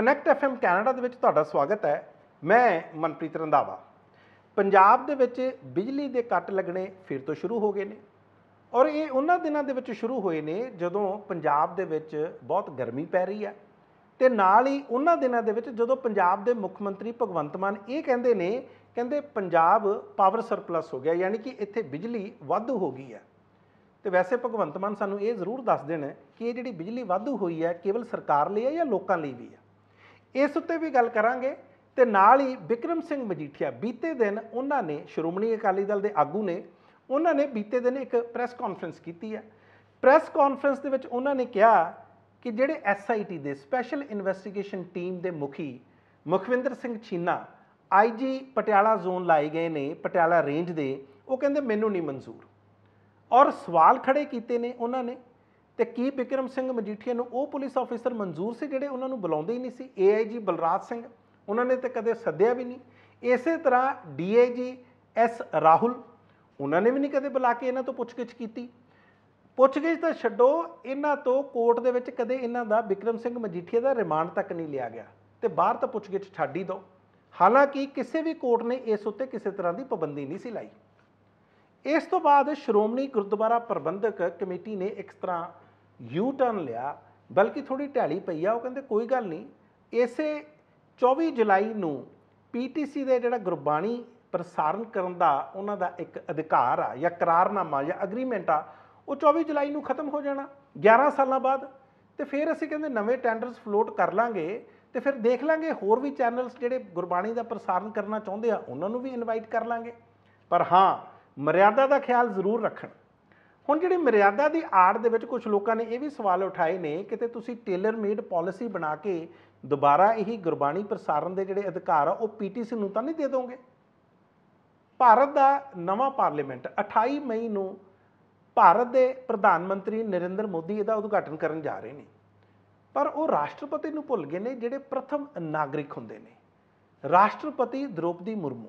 connect FM Canada ਦੇ ਵਿੱਚ ਤੁਹਾਡਾ ਸਵਾਗਤ ਹੈ ਮੈਂ ਮਨਪ੍ਰੀਤ ਰੰਦਾਵਾ ਪੰਜਾਬ ਦੇ ਵਿੱਚ ਬਿਜਲੀ ਦੇ ਕੱਟ ਲੱਗਣੇ ਫਿਰ ਤੋਂ ਸ਼ੁਰੂ ਹੋ ਗਏ ਨੇ ਔਰ ਇਹ ਉਹਨਾਂ ਦਿਨਾਂ ਦੇ ਵਿੱਚ ਸ਼ੁਰੂ ਹੋਏ ਨੇ ਜਦੋਂ ਪੰਜਾਬ ਦੇ ਵਿੱਚ ਬਹੁਤ ਗਰਮੀ ਪੈ ਰਹੀ ਹੈ ਤੇ ਨਾਲ ਹੀ ਉਹਨਾਂ ਦਿਨਾਂ ਦੇ ਵਿੱਚ ਜਦੋਂ ਪੰਜਾਬ ਦੇ ਮੁੱਖ ਮੰਤਰੀ ਭਗਵੰਤ ਮਾਨ ਇਹ ਕਹਿੰਦੇ ਨੇ ਕਹਿੰਦੇ ਪੰਜਾਬ ਪਾਵਰ ਸਰਪਲਸ ਹੋ ਗਿਆ ਯਾਨੀ ਕਿ ਇੱਥੇ ਬਿਜਲੀ ਵਾਧੂ ਹੋ ਗਈ ਹੈ ਤੇ ਵੈਸੇ ਭਗਵੰਤ ਮਾਨ ਸਾਨੂੰ ਇਹ ਜ਼ਰੂਰ ਦੱਸ ਦੇਣ ਕਿ ਇਹ ਜਿਹੜੀ ਬਿਜਲੀ ਵਾਧੂ ਹੋਈ ਹੈ ਕੇਵਲ ਸਰਕਾਰ ਲਈ ਹੈ ਜਾਂ ਲੋਕਾਂ ਲਈ ਵੀ ਹੈ ਇਸ ਉੱਤੇ ਵੀ ਗੱਲ ਕਰਾਂਗੇ ਤੇ ਨਾਲ ਹੀ ਵਿਕਰਮ ਸਿੰਘ ਮਜੀਠੀਆ ਬੀਤੇ ਦਿਨ ਉਹਨਾਂ ਨੇ ਸ਼੍ਰੋਮਣੀ ਅਕਾਲੀ ਦਲ ਦੇ ਆਗੂ ਨੇ ਉਹਨਾਂ ਨੇ ਬੀਤੇ ਦਿਨ ਇੱਕ ਪ੍ਰੈਸ ਕਾਨਫਰੰਸ ਕੀਤੀ ਹੈ ਪ੍ਰੈਸ ਕਾਨਫਰੰਸ ਦੇ ਵਿੱਚ ਉਹਨਾਂ ਨੇ ਕਿਹਾ ਕਿ ਜਿਹੜੇ ਐਸਆਈਟੀ ਦੇ ਸਪੈਸ਼ਲ ਇਨਵੈਸਟੀਗੇਸ਼ਨ ਟੀਮ ਦੇ ਮੁਖੀ ਮੁਖਵਿੰਦਰ ਸਿੰਘ ਛੀਨਾ ਆਈਜੀ ਪਟਿਆਲਾ ਜ਼ੋਨ ਲਾਏ ਗਏ ਨੇ ਪਟਿਆਲਾ ਰੇਂਜ ਦੇ ਉਹ ਕਹਿੰਦੇ ਮੈਨੂੰ ਨਹੀਂ ਮਨਜ਼ੂਰ ਔਰ ਸਵਾਲ ਖੜੇ ਕੀਤੇ ਨੇ ਉਹਨਾਂ ਨੇ ਤੇ ਕੀ ਬਿਕਰਮ ਸਿੰਘ ਮਜੀਠੀਆ ਨੂੰ ਉਹ ਪੁਲਿਸ ਆਫੀਸਰ ਮਨਜ਼ੂਰ ਸੀ ਜਿਹੜੇ ਉਹਨਾਂ ਨੂੰ ਬੁਲਾਉਂਦੇ ਹੀ ਨਹੀਂ ਸੀ ਏਆਈਜੀ ਬਲਰਾਜ ਸਿੰਘ ਉਹਨਾਂ ਨੇ ਤੇ ਕਦੇ ਸੱਦਿਆ ਵੀ ਨਹੀਂ ਇਸੇ ਤਰ੍ਹਾਂ ਡੀਆਈਜੀ ਐਸ ਰਾਹੁਲ ਉਹਨਾਂ ਨੇ ਵੀ ਨਹੀਂ ਕਦੇ ਬੁਲਾ ਕੇ ਇਹਨਾਂ ਤੋਂ ਪੁੱਛਗਿੱਛ ਕੀਤੀ ਪੁੱਛਗਿੱਛ ਤਾਂ ਛੱਡੋ ਇਹਨਾਂ ਤੋਂ ਕੋਰਟ ਦੇ ਵਿੱਚ ਕਦੇ ਇਹਨਾਂ ਦਾ ਬਿਕਰਮ ਸਿੰਘ ਮਜੀਠੀਆ ਦਾ ਰਿਮਾਂਡ ਤੱਕ ਨਹੀਂ ਲਿਆ ਗਿਆ ਤੇ ਬਾਹਰ ਤਾਂ ਪੁੱਛਗਿੱਛ ਛੱਡ ਹੀ ਦੋ ਹਾਲਾਂਕਿ ਕਿਸੇ ਵੀ ਕੋਰਟ ਨੇ ਇਸ ਉੱਤੇ ਕਿਸੇ ਤਰ੍ਹਾਂ ਦੀ ਪਾਬੰਦੀ ਨਹੀਂ ਸੀ ਲਾਈ ਇਸ ਤੋਂ ਬਾਅਦ ਸ਼੍ਰੋਮਣੀ ਗੁਰਦੁਆਰਾ ਪ੍ਰਬੰਧਕ ਕਮੇਟੀ ਨੇ ਇੱਕ ਤਰ੍ਹਾਂ ਯੂ ਟਰਨ ਲਿਆ ਬਲਕਿ ਥੋੜੀ ਢੈਲੀ ਪਈ ਆ ਉਹ ਕਹਿੰਦੇ ਕੋਈ ਗੱਲ ਨਹੀਂ ਇਸੇ 24 ਜੁਲਾਈ ਨੂੰ ਪੀਟੀਸੀ ਦੇ ਜਿਹੜਾ ਗੁਰਬਾਣੀ ਪ੍ਰਸਾਰਣ ਕਰਨ ਦਾ ਉਹਨਾਂ ਦਾ ਇੱਕ ਅਧਿਕਾਰ ਆ ਜਾਂ ਕਰਾਰਨਾਮਾ ਜਾਂ ਐਗਰੀਮੈਂਟ ਆ ਉਹ 24 ਜੁਲਾਈ ਨੂੰ ਖਤਮ ਹੋ ਜਾਣਾ 11 ਸਾਲਾਂ ਬਾਅਦ ਤੇ ਫਿਰ ਅਸੀਂ ਕਹਿੰਦੇ ਨਵੇਂ ਟੈਂਡਰਸ ਫਲੋਟ ਕਰ ਲਾਂਗੇ ਤੇ ਫਿਰ ਦੇਖ ਲਾਂਗੇ ਹੋਰ ਵੀ ਚੈਨਲਸ ਜਿਹੜੇ ਗੁਰਬਾਣੀ ਦਾ ਪ੍ਰਸਾਰਣ ਕਰਨਾ ਚਾਹੁੰਦੇ ਆ ਉਹਨਾਂ ਨੂੰ ਵੀ ਇਨਵਾਈਟ ਕਰ ਲਾਂਗੇ ਪਰ ਹਾਂ ਮਰਿਆਦਾ ਦਾ ਖਿਆਲ ਜ਼ਰੂਰ ਰੱਖਣ ਹੁਣ ਜਿਹੜੀ ਮਰਿਆਦਾ ਦੀ ਆੜ ਦੇ ਵਿੱਚ ਕੁਝ ਲੋਕਾਂ ਨੇ ਇਹ ਵੀ ਸਵਾਲ ਉਠਾਏ ਨੇ ਕਿਤੇ ਤੁਸੀਂ ਟੇਲਰ ਮੇਡ ਪਾਲਿਸੀ ਬਣਾ ਕੇ ਦੁਬਾਰਾ ਇਹੀ ਗੁਰਬਾਣੀ ਪ੍ਰਸਾਰਣ ਦੇ ਜਿਹੜੇ ਅਧਿਕਾਰ ਆ ਉਹ ਪੀਟੀਸੀ ਨੂੰ ਤਾਂ ਨਹੀਂ ਦੇ ਦੋਗੇ ਭਾਰਤ ਦਾ ਨਵਾਂ ਪਾਰਲੀਮੈਂਟ 28 ਮਈ ਨੂੰ ਭਾਰਤ ਦੇ ਪ੍ਰਧਾਨ ਮੰਤਰੀ ਨਰਿੰਦਰ ਮੋਦੀ ਇਹਦਾ ਉਦਘਾਟਨ ਕਰਨ ਜਾ ਰਹੇ ਨੇ ਪਰ ਉਹ ਰਾਸ਼ਟਰਪਤੀ ਨੂੰ ਭੁੱਲ ਗਏ ਨੇ ਜਿਹੜੇ ਪ੍ਰਥਮ ਨਾਗਰਿਕ ਹੁੰਦੇ ਨੇ ਰਾਸ਼ਟਰਪਤੀ ਦ੍ਰੋਪਦੀ ਮੁਰਮੂ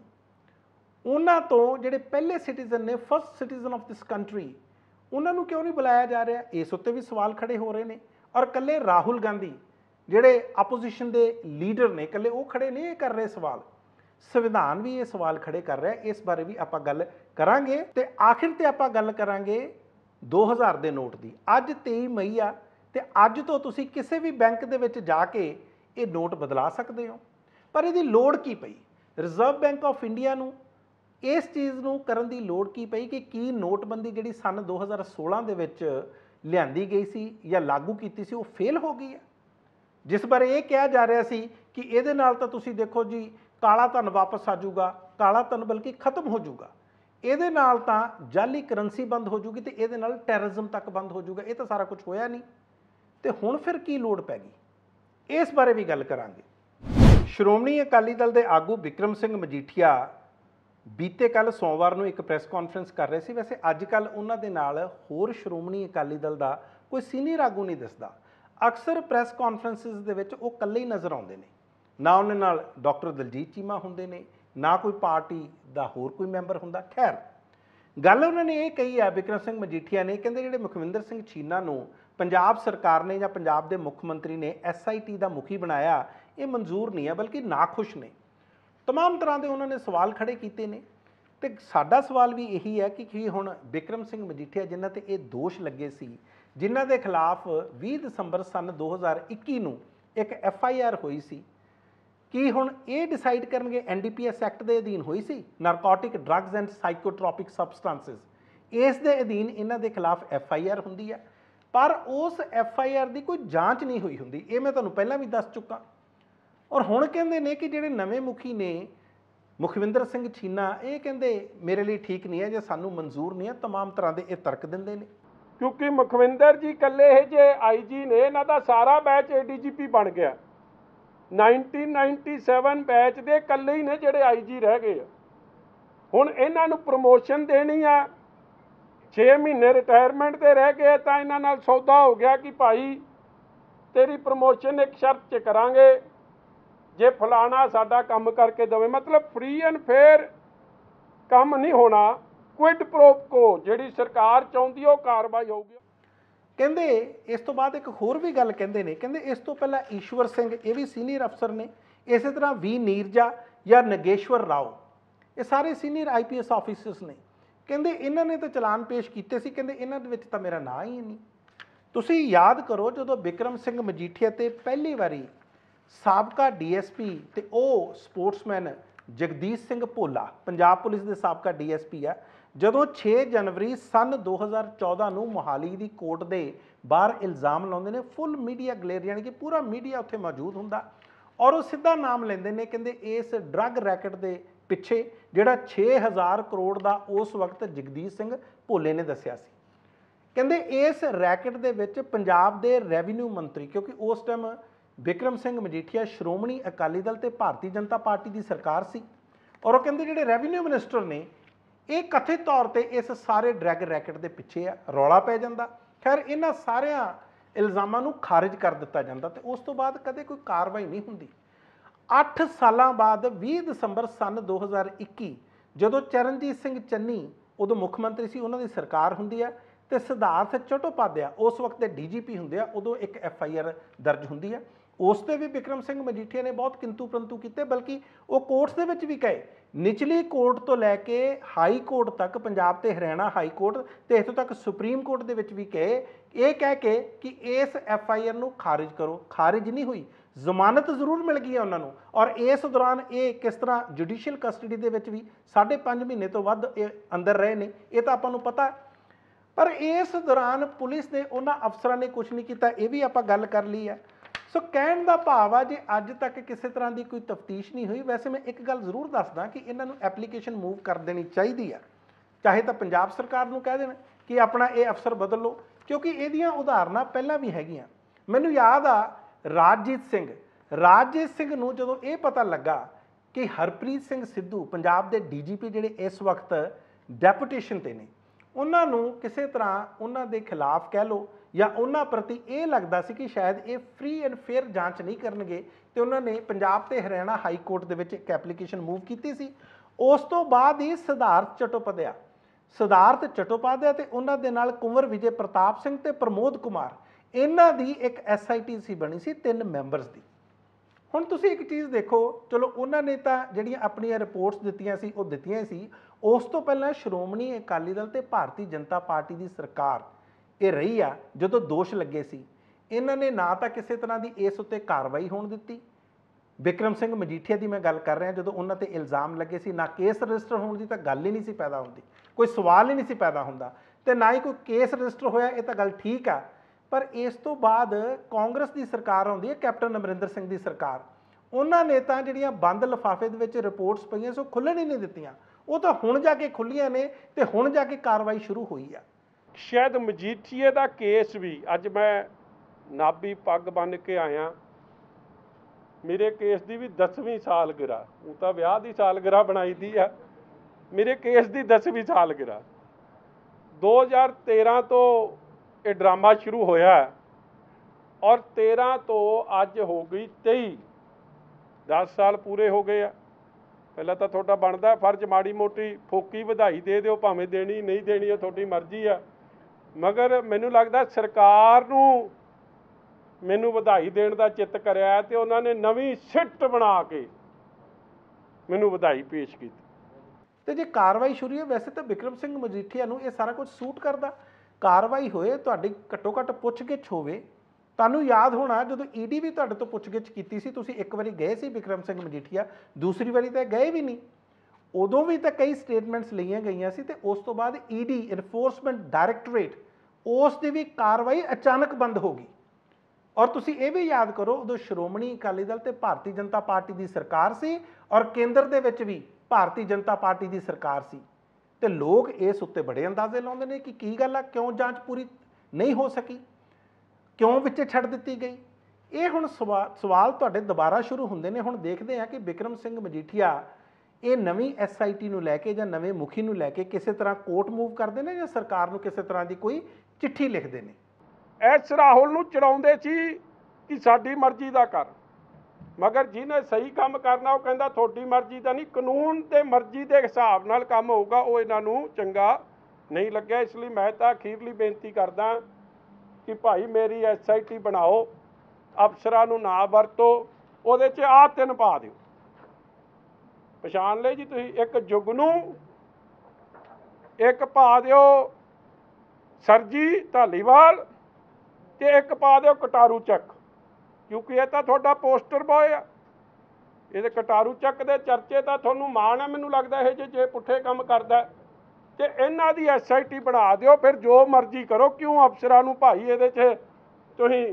ਉਹਨਾਂ ਤੋਂ ਜਿਹੜੇ ਪਹਿਲੇ ਸਿਟੀਜ਼ਨ ਨੇ first citizen of this country ਉਹਨਾਂ ਨੂੰ ਕਿਉਂ ਨਹੀਂ ਬੁਲਾਇਆ ਜਾ ਰਿਹਾ ਇਸ ਉੱਤੇ ਵੀ ਸਵਾਲ ਖੜੇ ਹੋ ਰਹੇ ਨੇ ਔਰ ਕੱਲੇ ਰਾਹੁਲ ਗਾਂਧੀ ਜਿਹੜੇ ਆਪੋਜੀਸ਼ਨ ਦੇ ਲੀਡਰ ਨੇ ਕੱਲੇ ਉਹ ਖੜੇ ਨਹੀਂ ਇਹ ਕਰ ਰਹੇ ਸਵਾਲ ਸੰਵਿਧਾਨ ਵੀ ਇਹ ਸਵਾਲ ਖੜੇ ਕਰ ਰਿਹਾ ਇਸ ਬਾਰੇ ਵੀ ਆਪਾਂ ਗੱਲ ਕਰਾਂਗੇ ਤੇ ਆਖਿਰ ਤੇ ਆਪਾਂ ਗੱਲ ਕਰਾਂਗੇ 2000 ਦੇ ਨੋਟ ਦੀ ਅੱਜ 23 ਮਈ ਆ ਤੇ ਅੱਜ ਤੋਂ ਤੁਸੀਂ ਕਿਸੇ ਵੀ ਬੈਂਕ ਦੇ ਵਿੱਚ ਜਾ ਕੇ ਇਹ ਨੋਟ ਬਦਲਾ ਸਕਦੇ ਹੋ ਪਰ ਇਹਦੀ ਲੋੜ ਕੀ ਪਈ ਰਿਜ਼ਰਵ ਬੈਂਕ ਆਫ ਇੰਡੀਆ ਨੂੰ ਇਸ ਚੀਜ਼ ਨੂੰ ਕਰਨ ਦੀ ਲੋੜ ਕੀ ਪਈ ਕਿ ਕੀ ਨੋਟਬੰਦੀ ਜਿਹੜੀ ਸਨ 2016 ਦੇ ਵਿੱਚ ਲਿਆਂਦੀ ਗਈ ਸੀ ਜਾਂ ਲਾਗੂ ਕੀਤੀ ਸੀ ਉਹ ਫੇਲ ਹੋ ਗਈ ਹੈ ਜਿਸ ਬਾਰੇ ਇਹ ਕਿਹਾ ਜਾ ਰਿਹਾ ਸੀ ਕਿ ਇਹਦੇ ਨਾਲ ਤਾਂ ਤੁਸੀਂ ਦੇਖੋ ਜੀ ਕਾਲਾ ਧਨ ਵਾਪਸ ਆ ਜਾਊਗਾ ਕਾਲਾ ਧਨ ਬਲਕਿ ਖਤਮ ਹੋ ਜਾਊਗਾ ਇਹਦੇ ਨਾਲ ਤਾਂ ਜਾਲੀ ਕਰੰਸੀ ਬੰਦ ਹੋ ਜਾਊਗੀ ਤੇ ਇਹਦੇ ਨਾਲ ਟੈਰਰਿਜ਼ਮ ਤੱਕ ਬੰਦ ਹੋ ਜਾਊਗਾ ਇਹ ਤਾਂ ਸਾਰਾ ਕੁਝ ਹੋਇਆ ਨਹੀਂ ਤੇ ਹੁਣ ਫਿਰ ਕੀ ਲੋੜ ਪੈ ਗਈ ਇਸ ਬਾਰੇ ਵੀ ਗੱਲ ਕਰਾਂਗੇ ਸ਼੍ਰੋਮਣੀ ਅਕਾਲੀ ਦਲ ਦੇ ਆਗੂ ਵਿਕਰਮ ਸਿੰਘ ਮਜੀਠੀਆ ਬੀਤੇ ਕੱਲ ਸੋਮਵਾਰ ਨੂੰ ਇੱਕ ਪ੍ਰੈਸ ਕਾਨਫਰੰਸ ਕਰ ਰਹੇ ਸੀ ਵੈਸੇ ਅੱਜ ਕੱਲ ਉਹਨਾਂ ਦੇ ਨਾਲ ਹੋਰ ਸ਼੍ਰੋਮਣੀ ਅਕਾਲੀ ਦਲ ਦਾ ਕੋਈ ਸੀਨੀਅਰ ਆਗੂ ਨਹੀਂ ਦਿਸਦਾ ਅਕਸਰ ਪ੍ਰੈਸ ਕਾਨਫਰੰਸਸ ਦੇ ਵਿੱਚ ਉਹ ਇਕੱਲੇ ਹੀ ਨਜ਼ਰ ਆਉਂਦੇ ਨੇ ਨਾ ਉਹਨਾਂ ਨਾਲ ਡਾਕਟਰ ਦਲਜੀਤ ਚੀਮਾ ਹੁੰਦੇ ਨੇ ਨਾ ਕੋਈ ਪਾਰਟੀ ਦਾ ਹੋਰ ਕੋਈ ਮੈਂਬਰ ਹੁੰਦਾ ਖੈਰ ਗੱਲ ਉਹਨਾਂ ਨੇ ਇਹ ਕਹੀ ਹੈ ਵਿਕਰਮ ਸਿੰਘ ਮਜੀਠੀਆ ਨੇ ਕਹਿੰਦੇ ਜਿਹੜੇ ਮੁਖਵਿੰਦਰ ਸਿੰਘ ਛੀਨਾ ਨੂੰ ਪੰਜਾਬ ਸਰਕਾਰ ਨੇ ਜਾਂ ਪੰਜਾਬ ਦੇ ਮੁੱਖ ਮੰਤਰੀ ਨੇ ਐਸਆਈਟੀ ਦਾ ਮੁਖੀ ਬਣਾਇਆ ਇਹ ਮਨਜ਼ੂਰ ਨਹੀਂ ਹੈ ਬਲਕਿ ਨਾਖੁਸ਼ ਨੇ ਤਮਾਮ ਤਰ੍ਹਾਂ ਦੇ ਉਹਨਾਂ ਨੇ ਸਵਾਲ ਖੜੇ ਕੀਤੇ ਨੇ ਤੇ ਸਾਡਾ ਸਵਾਲ ਵੀ ਇਹੀ ਹੈ ਕਿ ਕੀ ਹੁਣ ਵਿਕਰਮ ਸਿੰਘ ਮਜੀਠੀਆ ਜਿਨ੍ਹਾਂ ਤੇ ਇਹ ਦੋਸ਼ ਲੱਗੇ ਸੀ ਜਿਨ੍ਹਾਂ ਦੇ ਖਿਲਾਫ 20 ਦਸੰਬਰ ਸਨ 2021 ਨੂੰ ਇੱਕ ਐਫ ਆਈ ਆਰ ਹੋਈ ਸੀ ਕੀ ਹੁਣ ਇਹ ਡਿਸਾਈਡ ਕਰਨਗੇ ਐਨਡੀਪੀਐਸ ਐਕਟ ਦੇ ਅਧੀਨ ਹੋਈ ਸੀ narcotic drugs and psychotropic substances ਇਸ ਦੇ ਅਧੀਨ ਇਹਨਾਂ ਦੇ ਖਿਲਾਫ ਐਫ ਆਈ ਆਰ ਹੁੰਦੀ ਹੈ ਪਰ ਉਸ ਐਫ ਆਈ ਆਰ ਦੀ ਕੋਈ ਜਾਂਚ ਨਹੀਂ ਹੋਈ ਹੁੰਦੀ ਇਹ ਮੈਂ ਤੁਹਾਨੂੰ ਪਹਿਲਾਂ ਵੀ ਦੱਸ ਚੁੱਕਾ ਔਰ ਹੁਣ ਕਹਿੰਦੇ ਨੇ ਕਿ ਜਿਹੜੇ ਨਵੇਂ ਮੁਖੀ ਨੇ ਮੁਖਵਿੰਦਰ ਸਿੰਘ ਛੀਨਾ ਇਹ ਕਹਿੰਦੇ ਮੇਰੇ ਲਈ ਠੀਕ ਨਹੀਂ ਹੈ ਜੇ ਸਾਨੂੰ ਮਨਜ਼ੂਰ ਨਹੀਂ ਹੈ तमाम ਤਰ੍ਹਾਂ ਦੇ ਇਹ ਤਰਕ ਦਿੰਦੇ ਨੇ ਕਿਉਂਕਿ ਮੁਖਵਿੰਦਰ ਜੀ ਇਕੱਲੇ ਇਹ ਜੇ ਆਈਜੀ ਨੇ ਇਹਨਾਂ ਦਾ ਸਾਰਾ ਬੈਚ ਏਡੀਜੀਪੀ ਬਣ ਗਿਆ 1997 ਬੈਚ ਦੇ ਇਕੱਲੇ ਹੀ ਨੇ ਜਿਹੜੇ ਆਈਜੀ ਰਹਿ ਗਏ ਹੁਣ ਇਹਨਾਂ ਨੂੰ ਪ੍ਰੋਮੋਸ਼ਨ ਦੇਣੀ ਆ 6 ਮਹੀਨੇ ਰਿਟਾਇਰਮੈਂਟ ਤੇ ਰਹਿ ਗਏ ਤਾਂ ਇਹਨਾਂ ਨਾਲ ਸੌਦਾ ਹੋ ਗਿਆ ਕਿ ਭਾਈ ਤੇਰੀ ਪ੍ਰੋਮੋਸ਼ਨ ਇੱਕ ਸ਼ਰਤ 'ਚ ਕਰਾਂਗੇ ਜੇ ਫਲਾਣਾ ਸਾਡਾ ਕੰਮ ਕਰਕੇ ਦਵੇ ਮਤਲਬ ਫ੍ਰੀ ਐਂਡ ਫੇਅਰ ਕੰਮ ਨਹੀਂ ਹੋਣਾ ਕੁਇਡ ਪ੍ਰੋਪਕੋ ਜਿਹੜੀ ਸਰਕਾਰ ਚਾਹੁੰਦੀ ਉਹ ਕਾਰਵਾਈ ਹੋਊਗੀ ਕਹਿੰਦੇ ਇਸ ਤੋਂ ਬਾਅਦ ਇੱਕ ਹੋਰ ਵੀ ਗੱਲ ਕਹਿੰਦੇ ਨੇ ਕਹਿੰਦੇ ਇਸ ਤੋਂ ਪਹਿਲਾਂ ਈਸ਼ਵਰ ਸਿੰਘ ਇਹ ਵੀ ਸੀਨੀਅਰ ਅਫਸਰ ਨੇ ਇਸੇ ਤਰ੍ਹਾਂ ਵੀ ਨੀਰਜਾ ਜਾਂ ਨਗੇਸ਼ਵਰ ਰਾਓ ਇਹ ਸਾਰੇ ਸੀਨੀਅਰ ਆਈਪੀਐਸ ਆਫੀਸਰਸ ਨੇ ਕਹਿੰਦੇ ਇਹਨਾਂ ਨੇ ਤਾਂ ਚਲਾਨ ਪੇਸ਼ ਕੀਤੇ ਸੀ ਕਹਿੰਦੇ ਇਹਨਾਂ ਦੇ ਵਿੱਚ ਤਾਂ ਮੇਰਾ ਨਾਂ ਹੀ ਨਹੀਂ ਤੁਸੀਂ ਯਾਦ ਕਰੋ ਜਦੋਂ ਵਿਕਰਮ ਸਿੰਘ ਮਜੀਠੀਆ ਤੇ ਪਹਿਲੀ ਵਾਰੀ ਸਾਬਕਾ ਡੀਐਸਪੀ ਤੇ ਉਹ ਸਪੋਰਟਸਮੈਨ ਜਗਦੀਸ਼ ਸਿੰਘ ਭੋਲਾ ਪੰਜਾਬ ਪੁਲਿਸ ਦੇ ਸਾਬਕਾ ਡੀਐਸਪੀ ਆ ਜਦੋਂ 6 ਜਨਵਰੀ ਸਨ 2014 ਨੂੰ ਮੋਹਾਲੀ ਦੀ ਕੋਰਟ ਦੇ ਬਾਹਰ ਇਲਜ਼ਾਮ ਲਾਉਂਦੇ ਨੇ ਫੁੱਲ ਮੀਡੀਆ ਗਲੇਰ ਯਾਨੀ ਕਿ ਪੂਰਾ ਮੀਡੀਆ ਉੱਥੇ ਮੌਜੂਦ ਹੁੰਦਾ ਔਰ ਉਹ ਸਿੱਧਾ ਨਾਮ ਲੈਂਦੇ ਨੇ ਕਹਿੰਦੇ ਇਸ ਡਰੱਗ ਰੈਕਟ ਦੇ ਪਿੱਛੇ ਜਿਹੜਾ 6000 ਕਰੋੜ ਦਾ ਉਸ ਵਕਤ ਜਗਦੀਸ਼ ਸਿੰਘ ਭੋਲੇ ਨੇ ਦੱਸਿਆ ਸੀ ਕਹਿੰਦੇ ਇਸ ਰੈਕਟ ਦੇ ਵਿੱਚ ਪੰਜਾਬ ਦੇ ਰੈਵਨਿਊ ਮੰਤਰੀ ਕਿਉਂਕਿ ਉਸ ਟਾਈਮ ਵਿਕਰਮ ਸਿੰਘ ਮਜੀਠੀਆ ਸ਼੍ਰੋਮਣੀ ਅਕਾਲੀ ਦਲ ਤੇ ਭਾਰਤੀ ਜਨਤਾ ਪਾਰਟੀ ਦੀ ਸਰਕਾਰ ਸੀ ਔਰ ਉਹ ਕਹਿੰਦੇ ਜਿਹੜੇ ਰੈਵਨਿਊ ਮਿਨਿਸਟਰ ਨੇ ਇਹ ਕਥਿਤ ਤੌਰ ਤੇ ਇਸ ਸਾਰੇ ਡਰੈਗ ਰੈਕਟ ਦੇ ਪਿੱਛੇ ਆ ਰੌਲਾ ਪੈ ਜਾਂਦਾ ਖੈਰ ਇਹਨਾਂ ਸਾਰਿਆਂ ਇਲਜ਼ਾਮਾਂ ਨੂੰ ਖਾਰਜ ਕਰ ਦਿੱਤਾ ਜਾਂਦਾ ਤੇ ਉਸ ਤੋਂ ਬਾਅਦ ਕਦੇ ਕੋਈ ਕਾਰਵਾਈ ਨਹੀਂ ਹੁੰਦੀ 8 ਸਾਲਾਂ ਬਾਅਦ 20 ਦਸੰਬਰ ਸਨ 2021 ਜਦੋਂ ਚਰਨਜੀਤ ਸਿੰਘ ਚੰਨੀ ਉਦੋਂ ਮੁੱਖ ਮੰਤਰੀ ਸੀ ਉਹਨਾਂ ਦੀ ਸਰਕਾਰ ਹੁੰਦੀ ਹੈ ਤੇ ਸਿਧਾਰਥ ਚਟੋਪਾਧਿਆ ਉਸ ਵਕਤ ਦੇ ਡੀਜੀਪੀ ਹੁੰਦੇ ਆ ਉਦੋਂ ਇੱਕ ਐਫ ਆਈ ਆਰ ਦਰਜ ਹੁੰਦੀ ਹੈ ਉਸ ਤੇ ਵੀ ਵਿਕਰਮ ਸਿੰਘ ਮਜੀਠੀਆ ਨੇ ਬਹੁਤ ਕਿੰਤੂ ਪ੍ਰੰਤੂ ਕੀਤੇ ਬਲਕਿ ਉਹ ਕੋਰਟਸ ਦੇ ਵਿੱਚ ਵੀ ਕਹੇ ਨਿਚਲੀ ਕੋਰਟ ਤੋਂ ਲੈ ਕੇ ਹਾਈ ਕੋਰਟ ਤੱਕ ਪੰਜਾਬ ਤੇ ਹਰਿਆਣਾ ਹਾਈ ਕੋਰਟ ਤੇ ਇਥੋਂ ਤੱਕ ਸੁਪਰੀਮ ਕੋਰਟ ਦੇ ਵਿੱਚ ਵੀ ਕਹੇ ਇਹ ਕਹਿ ਕੇ ਕਿ ਇਸ ਐਫ ਆਈ ਆਰ ਨੂੰ ਖਾਰਜ ਕਰੋ ਖਾਰਜ ਨਹੀਂ ਹੋਈ ਜ਼ਮਾਨਤ ਜ਼ਰੂਰ ਮਿਲ ਗਈ ਹੈ ਉਹਨਾਂ ਨੂੰ ਔਰ ਇਸ ਦੌਰਾਨ ਇਹ ਕਿਸ ਤਰ੍ਹਾਂ ਜੁਡੀਸ਼ੀਅਲ ਕਸਟਡੀ ਦੇ ਵਿੱਚ ਵੀ 5.5 ਮਹੀਨੇ ਤੋਂ ਵੱਧ ਇਹ ਅੰਦਰ ਰਹੇ ਨੇ ਇਹ ਤਾਂ ਆਪਾਂ ਨੂੰ ਪਤਾ ਹੈ ਪਰ ਇਸ ਦੌਰਾਨ ਪੁਲਿਸ ਨੇ ਉਹਨਾਂ ਅਫਸਰਾਂ ਨੇ ਕੁਝ ਨਹੀਂ ਕੀਤਾ ਇਹ ਵੀ ਆਪਾਂ ਗੱਲ ਕਰ ਲਈ ਹੈ ਸੋ ਕਹਿਣ ਦਾ ਭਾਵ ਆ ਜੇ ਅੱਜ ਤੱਕ ਕਿਸੇ ਤਰ੍ਹਾਂ ਦੀ ਕੋਈ ਤਫਤੀਸ਼ ਨਹੀਂ ਹੋਈ ਵੈਸੇ ਮੈਂ ਇੱਕ ਗੱਲ ਜ਼ਰੂਰ ਦੱਸਦਾ ਕਿ ਇਹਨਾਂ ਨੂੰ ਐਪਲੀਕੇਸ਼ਨ ਮੂਵ ਕਰ ਦੇਣੀ ਚਾਹੀਦੀ ਆ ਚਾਹੇ ਤਾਂ ਪੰਜਾਬ ਸਰਕਾਰ ਨੂੰ ਕਹਿ ਦੇਣ ਕਿ ਆਪਣਾ ਇਹ ਅਫਸਰ ਬਦਲ ਲਓ ਕਿਉਂਕਿ ਇਹਦੀਆਂ ਉਦਾਹਰਨਾਂ ਪਹਿਲਾਂ ਵੀ ਹੈਗੀਆਂ ਮੈਨੂੰ ਯਾਦ ਆ ਰਾਜਜੀਤ ਸਿੰਘ ਰਾਜਜੀਤ ਸਿੰਘ ਨੂੰ ਜਦੋਂ ਇਹ ਪਤਾ ਲੱਗਾ ਕਿ ਹਰਪ੍ਰੀਤ ਸਿੰਘ ਸਿੱਧੂ ਪੰਜਾਬ ਦੇ ਡੀਜੀਪੀ ਜਿਹੜੇ ਇਸ ਵਕਤ ਡੈਪੂਟੇਸ਼ਨ ਤੇ ਨੇ ਉਹਨਾਂ ਨੂੰ ਕਿਸੇ ਤਰ੍ਹਾਂ ਉਹਨਾਂ ਦੇ ਖਿਲਾਫ ਕਹਿ ਲੋ ਜਾਂ ਉਹਨਾਂ ਪ੍ਰਤੀ ਇਹ ਲੱਗਦਾ ਸੀ ਕਿ ਸ਼ਾਇਦ ਇਹ ਫ੍ਰੀ ਐਂਡ ਫੇਅਰ ਜਾਂਚ ਨਹੀਂ ਕਰਨਗੇ ਤੇ ਉਹਨਾਂ ਨੇ ਪੰਜਾਬ ਤੇ ਹਰਿਆਣਾ ਹਾਈ ਕੋਰਟ ਦੇ ਵਿੱਚ ਇੱਕ ਐਪਲੀਕੇਸ਼ਨ ਮੂਵ ਕੀਤੀ ਸੀ ਉਸ ਤੋਂ ਬਾਅਦ ਹੀ ਸਿਧਾਰਥ ਚਟੋਪਧਿਆ ਸਿਧਾਰਥ ਚਟੋਪਾਧਿਆ ਤੇ ਉਹਨਾਂ ਦੇ ਨਾਲ ਕੁੰਵਰ ਵਿਜੇ ਪ੍ਰਤਾਪ ਸਿੰਘ ਤੇ ਪ੍ਰਮੋਦ ਕੁਮਾਰ ਇਹਨਾਂ ਦੀ ਇੱਕ ਐਸਆਈਟੀ ਸੀ ਬਣੀ ਸੀ ਤਿੰਨ ਮੈਂਬਰਸ ਦੀ ਹੁਣ ਤੁਸੀਂ ਇੱਕ ਚੀਜ਼ ਦੇਖੋ ਚਲੋ ਉਹਨਾਂ ਨੇ ਤਾਂ ਜਿਹੜੀਆਂ ਆਪਣੀਆਂ ਰਿਪੋਰਟਸ ਦਿੱਤੀਆਂ ਸੀ ਉਹ ਦਿੱਤੀਆਂ ਸੀ ਉਸ ਤੋਂ ਪਹਿਲਾਂ ਸ਼੍ਰੋਮਣੀ ਅਕਾਲੀ ਦਲ ਤੇ ਭਾਰਤੀ ਜਨਤਾ ਪਾਰਟੀ ਦੀ ਸਰਕਾਰ ਇਹ ਰਹੀ ਆ ਜਦੋਂ ਦੋਸ਼ ਲੱਗੇ ਸੀ ਇਹਨਾਂ ਨੇ ਨਾ ਤਾਂ ਕਿਸੇ ਤਰ੍ਹਾਂ ਦੀ ਇਸ ਉੱਤੇ ਕਾਰਵਾਈ ਹੋਣ ਦਿੱਤੀ ਵਿਕਰਮ ਸਿੰਘ ਮਜੀਠੀਆ ਦੀ ਮੈਂ ਗੱਲ ਕਰ ਰਿਹਾ ਜਦੋਂ ਉਹਨਾਂ ਤੇ ਇਲਜ਼ਾਮ ਲੱਗੇ ਸੀ ਨਾ ਕੇਸ ਰਜਿਸਟਰ ਹੋਣ ਦੀ ਤਾਂ ਗੱਲ ਹੀ ਨਹੀਂ ਸੀ ਪੈਦਾ ਹੁੰਦੀ ਕੋਈ ਸਵਾਲ ਹੀ ਨਹੀਂ ਸੀ ਪੈਦਾ ਹੁੰਦਾ ਤੇ ਨਾ ਹੀ ਕੋਈ ਕੇਸ ਰਜਿਸਟਰ ਹੋਇਆ ਇਹ ਤਾਂ ਗੱਲ ਠੀਕ ਆ ਪਰ ਇਸ ਤੋਂ ਬਾਅਦ ਕਾਂਗਰਸ ਦੀ ਸਰਕਾਰ ਆਉਂਦੀ ਹੈ ਕੈਪਟਨ ਅਮਰਿੰਦਰ ਸਿੰਘ ਦੀ ਸਰਕਾਰ ਉਹਨਾਂ ਨੇ ਤਾਂ ਜਿਹੜੀਆਂ ਬੰਦ ਲਫਾਫੇ ਦੇ ਵਿੱਚ ਰਿਪੋਰਟਸ ਪਈਆਂ ਸੋ ਖੁੱਲਣ ਹੀ ਨਹੀਂ ਦਿੱਤੀਆਂ ਉਹ ਤਾਂ ਹੁਣ ਜਾ ਕੇ ਖੁੱਲੀਆਂ ਨੇ ਤੇ ਹੁਣ ਜਾ ਕੇ ਕਾਰਵਾਈ ਸ਼ੁਰੂ ਹੋਈ ਆ ਸ਼ਾਇਦ ਮਜੀਠੀਏ ਦਾ ਕੇਸ ਵੀ ਅੱਜ ਮੈਂ ਨਾਬੀ ਪੱਗ ਬੰਨ ਕੇ ਆਇਆ ਮੇਰੇ ਕੇਸ ਦੀ ਵੀ 10ਵੀਂ ਸਾਲਗਿਰਾ ਉਹ ਤਾਂ ਵਿਆਹ ਦੀ ਸਾਲਗਿਰਾ ਬਣਾਈ ਦੀ ਆ ਮੇਰੇ ਕੇਸ ਦੀ 10ਵੀਂ ਸਾਲਗਿਰਾ 2013 ਤੋਂ ਇਹ ਡਰਾਮਾ ਸ਼ੁਰੂ ਹੋਇਆ ਹੈ ਔਰ 13 ਤੋਂ ਅੱਜ ਹੋ ਗਈ 23 10 ਸਾਲ ਪੂਰੇ ਹੋ ਗਏ ਆ ਪਹਿਲਾਂ ਤਾਂ ਤੁਹਾਡਾ ਬਣਦਾ ਫਰਜ਼ ਮਾੜੀ ਮੋਟੀ ਫੋਕੀ ਵਧਾਈ ਦੇ ਦਿਓ ਭਾਵੇਂ ਦੇਣੀ ਨਹੀਂ ਦੇਣੀ ਉਹ ਤੁਹਾਡੀ ਮਰਜ਼ੀ ਆ ਮਗਰ ਮੈਨੂੰ ਲੱਗਦਾ ਸਰਕਾਰ ਨੂੰ ਮੈਨੂੰ ਵਧਾਈ ਦੇਣ ਦਾ ਚਿੱਤ ਕਰਿਆ ਤੇ ਉਹਨਾਂ ਨੇ ਨਵੀਂ ਸਿੱਟ ਬਣਾ ਕੇ ਮੈਨੂੰ ਵਧਾਈ ਪੇਸ਼ ਕੀਤੀ ਤੇ ਜੇ ਕਾਰਵਾਈ ਸ਼ੁਰੂ ਹੈ ਵੈਸੇ ਤਾਂ ਵਿਕਰਮ ਸਿੰਘ ਮਜੀਠੀਆ ਨੂੰ ਇਹ ਸਾਰਾ ਕੁਝ ਸੂਟ ਕਰਦਾ ਕਾਰਵਾਈ ਹੋਏ ਤੁਹਾਡੀ ਘੱਟੋ ਘੱਟ ਪੁੱਛਗਿੱਛ ਹੋਵੇ ਤੁਹਾਨੂੰ ਯਾਦ ਹੋਣਾ ਜਦੋਂ ਈਡੀ ਵੀ ਤੁਹਾਡੇ ਤੋਂ ਪੁੱਛਗਿੱਛ ਕੀਤੀ ਸੀ ਤੁਸੀਂ ਇੱਕ ਵਾਰੀ ਗਏ ਸੀ ਵਿਕਰਮ ਸਿੰਘ ਮਜੀਠੀਆ ਦੂਸਰੀ ਵਾਰੀ ਤਾਂ ਗਏ ਵੀ ਨਹੀਂ ਉਦੋਂ ਵੀ ਤਾਂ ਕਈ ਸਟੇਟਮੈਂਟਸ ਲਈਆਂ ਗਈਆਂ ਸੀ ਤੇ ਉਸ ਤੋਂ ਬਾਅਦ ਈਡੀ ਇਨਫੋਰਸਮੈਂਟ ਡਾਇਰੈਕਟੋਰੇਟ ਉਸ ਦੀ ਵੀ ਕਾਰਵਾਈ ਅਚਾਨਕ ਬੰਦ ਹੋ ਗਈ ਔਰ ਤੁਸੀਂ ਇਹ ਵੀ ਯਾਦ ਕਰੋ ਉਦੋਂ ਸ਼੍ਰੋਮਣੀ ਅਕਾਲੀ ਦਲ ਤੇ ਭਾਰਤੀ ਜਨਤਾ ਪਾਰਟੀ ਦੀ ਸਰਕਾਰ ਸੀ ਔਰ ਕੇਂਦਰ ਦੇ ਵਿੱਚ ਵੀ ਭਾਰਤੀ ਜਨਤਾ ਪਾਰਟੀ ਦੀ ਸਰਕਾਰ ਸੀ ਤੇ ਲੋਕ ਇਸ ਉੱਤੇ ਬੜੇ ਅੰਦਾਜ਼ੇ ਲਾਉਂਦੇ ਨੇ ਕਿ ਕੀ ਗੱਲ ਆ ਕਿਉਂ ਜਾਂਚ ਪੂਰੀ ਨਹੀਂ ਹੋ ਸਕੀ ਕਿਉਂ ਵਿੱਚ ਛੱਡ ਦਿੱਤੀ ਗਈ ਇਹ ਹੁਣ ਸਵਾਲ ਤੁਹਾਡੇ ਦੁਬਾਰਾ ਸ਼ੁਰੂ ਹੁੰਦੇ ਨੇ ਹੁਣ ਦੇਖਦੇ ਆ ਕਿ ਵਿਕਰਮ ਸਿੰਘ ਮਜੀਠੀਆ ਇਹ ਨਵੀਂ ਐਸਆਈਟੀ ਨੂੰ ਲੈ ਕੇ ਜਾਂ ਨਵੇਂ ਮੁਖੀ ਨੂੰ ਲੈ ਕੇ ਕਿਸੇ ਤਰ੍ਹਾਂ ਕੋਰਟ ਮੂਵ ਕਰਦੇ ਨੇ ਜਾਂ ਸਰਕਾਰ ਨੂੰ ਕਿਸੇ ਤਰ੍ਹਾਂ ਦੀ ਕੋਈ ਚਿੱਠੀ ਲਿਖਦੇ ਨੇ ਐਸ ਰਾਹੁਲ ਨੂੰ ਚੜਾਉਂਦੇ ਸੀ ਕਿ ਸਾਡੀ ਮਰਜ਼ੀ ਦਾ ਕਰ ਮਗਰ ਜਿਹਨੇ ਸਹੀ ਕੰਮ ਕਰਨਾ ਉਹ ਕਹਿੰਦਾ ਤੁਹਾਡੀ ਮਰਜ਼ੀ ਦਾ ਨਹੀਂ ਕਾਨੂੰਨ ਤੇ ਮਰਜ਼ੀ ਦੇ ਹਿਸਾਬ ਨਾਲ ਕੰਮ ਹੋਊਗਾ ਉਹ ਇਹਨਾਂ ਨੂੰ ਚੰਗਾ ਨਹੀਂ ਲੱਗਿਆ ਇਸ ਲਈ ਮੈਂ ਤਾਂ ਅਖੀਰਲੀ ਬੇਨਤੀ ਕਰਦਾ ਕਿ ਭਾਈ ਮੇਰੀ ਐਸਆਈਟੀ ਬਣਾਓ ਅਫਸਰਾਂ ਨੂੰ ਨਾ ਵਰਤੋ ਉਹਦੇ 'ਚ ਆਹ ਤਿੰਨ ਪਾ ਦਿਓ ਪਛਾਣ ਲਈ ਜੀ ਤੁਸੀਂ ਇੱਕ ਜੁਗਨੂ ਇੱਕ ਪਾ ਦਿਓ ਸਰਜੀ ਢਾਲੀਵਾਲ ਤੇ ਇੱਕ ਪਾ ਦਿਓ ਕਟਾਰੂ ਚੱਕ ਕਿਉਂਕਿ ਇਹ ਤਾਂ ਤੁਹਾਡਾ ਪੋਸਟਰ ਬੋਏ ਆ ਇਹਦੇ ਕਟਾਰੂ ਚੱਕ ਦੇ ਚਰਚੇ ਤਾਂ ਤੁਹਾਨੂੰ ਮਾਣ ਹੈ ਮੈਨੂੰ ਲੱਗਦਾ ਇਹ ਜੇ ਜੇ ਪੁੱਠੇ ਕੰਮ ਕਰਦਾ ਤੇ ਇਹਨਾਂ ਦੀ ਐਸਆਈਟੀ ਬਣਾ ਦਿਓ ਫਿਰ ਜੋ ਮਰਜ਼ੀ ਕਰੋ ਕਿਉਂ ਅਫਸਰਾਂ ਨੂੰ ਭਾਈ ਇਹਦੇ 'ਚ ਤੁਸੀਂ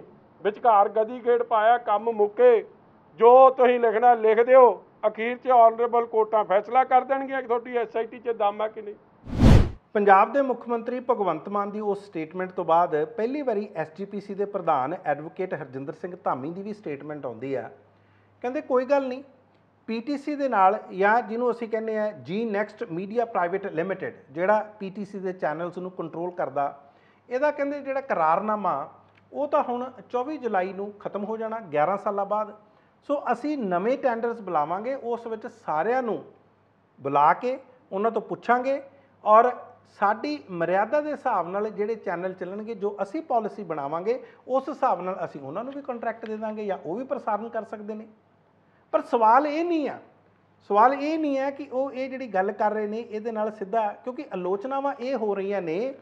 ਵਿਚਕਾਰ ਗਦੀ ਗੇੜ ਪਾਇਆ ਕੰਮ ਮੁੱਕੇ ਜੋ ਤੁਸੀਂ ਲਿਖਣਾ ਲਿਖ ਦਿਓ ਅਖੀਰ 'ਚ ਆਨਰੇਬਲ ਕੋਰਟਾਂ ਫੈਸਲਾ ਕਰ ਦੇਣਗੀਆਂ ਕਿ ਤੁਹਾਡੀ ਐਸਆਈਟੀ 'ਚ ਦਮ ਹੈ ਕਿ ਨਹੀਂ ਪੰਜਾਬ ਦੇ ਮੁੱਖ ਮੰਤਰੀ ਭਗਵੰਤ ਮਾਨ ਦੀ ਉਸ ਸਟੇਟਮੈਂਟ ਤੋਂ ਬਾਅਦ ਪਹਿਲੀ ਵਾਰੀ ਐਸਜੀਪੀਸੀ ਦੇ ਪ੍ਰਧਾਨ ਐਡਵੋਕੇਟ ਹਰਜਿੰਦਰ ਸਿੰਘ ਧਾਮੀ ਦੀ ਵੀ ਸਟੇਟਮੈਂਟ ਆਉਂਦੀ ਆ ਕਹਿੰਦੇ ਕੋਈ ਗੱਲ ਨਹੀਂ ਪੀਟੀਸੀ ਦੇ ਨਾਲ ਜਾਂ ਜਿਹਨੂੰ ਅਸੀਂ ਕਹਿੰਦੇ ਆ G next media private limited ਜਿਹੜਾ ਪੀਟੀਸੀ ਦੇ ਚੈਨਲਸ ਨੂੰ ਕੰਟਰੋਲ ਕਰਦਾ ਇਹਦਾ ਕਹਿੰਦੇ ਜਿਹੜਾ ਕਰਾਰਨਾਮਾ ਉਹ ਤਾਂ ਹੁਣ 24 ਜੁਲਾਈ ਨੂੰ ਖਤਮ ਹੋ ਜਾਣਾ 11 ਸਾਲਾਂ ਬਾਅਦ ਸੋ ਅਸੀਂ ਨਵੇਂ ਟੈਂਡਰਸ ਬੁਲਾਵਾਂਗੇ ਉਸ ਵਿੱਚ ਸਾਰਿਆਂ ਨੂੰ ਬੁਲਾ ਕੇ ਉਹਨਾਂ ਤੋਂ ਪੁੱਛਾਂਗੇ ਔਰ ਸਾਡੀ ਮਰਿਆਦਾ ਦੇ ਹਿਸਾਬ ਨਾਲ ਜਿਹੜੇ ਚੈਨਲ ਚੱਲਣਗੇ ਜੋ ਅਸੀਂ ਪਾਲਿਸੀ ਬਣਾਵਾਂਗੇ ਉਸ ਹਿਸਾਬ ਨਾਲ ਅਸੀਂ ਉਹਨਾਂ ਨੂੰ ਵੀ ਕੰਟਰੈਕਟ ਦੇ ਦਾਂਗੇ ਜਾਂ ਉਹ ਵੀ ਪ੍ਰਸਾਰਣ ਕਰ ਸਕਦੇ ਨੇ ਪਰ ਸਵਾਲ ਇਹ ਨਹੀਂ ਆ ਸਵਾਲ ਇਹ ਨਹੀਂ ਹੈ ਕਿ ਉਹ ਇਹ ਜਿਹੜੀ ਗੱਲ ਕਰ ਰਹੇ ਨੇ ਇਹਦੇ ਨਾਲ ਸਿੱਧਾ ਕਿਉਂਕਿ ਆਲੋਚਨਾਵਾਂ ਇਹ ਹੋ ਰਹੀਆਂ ਨੇ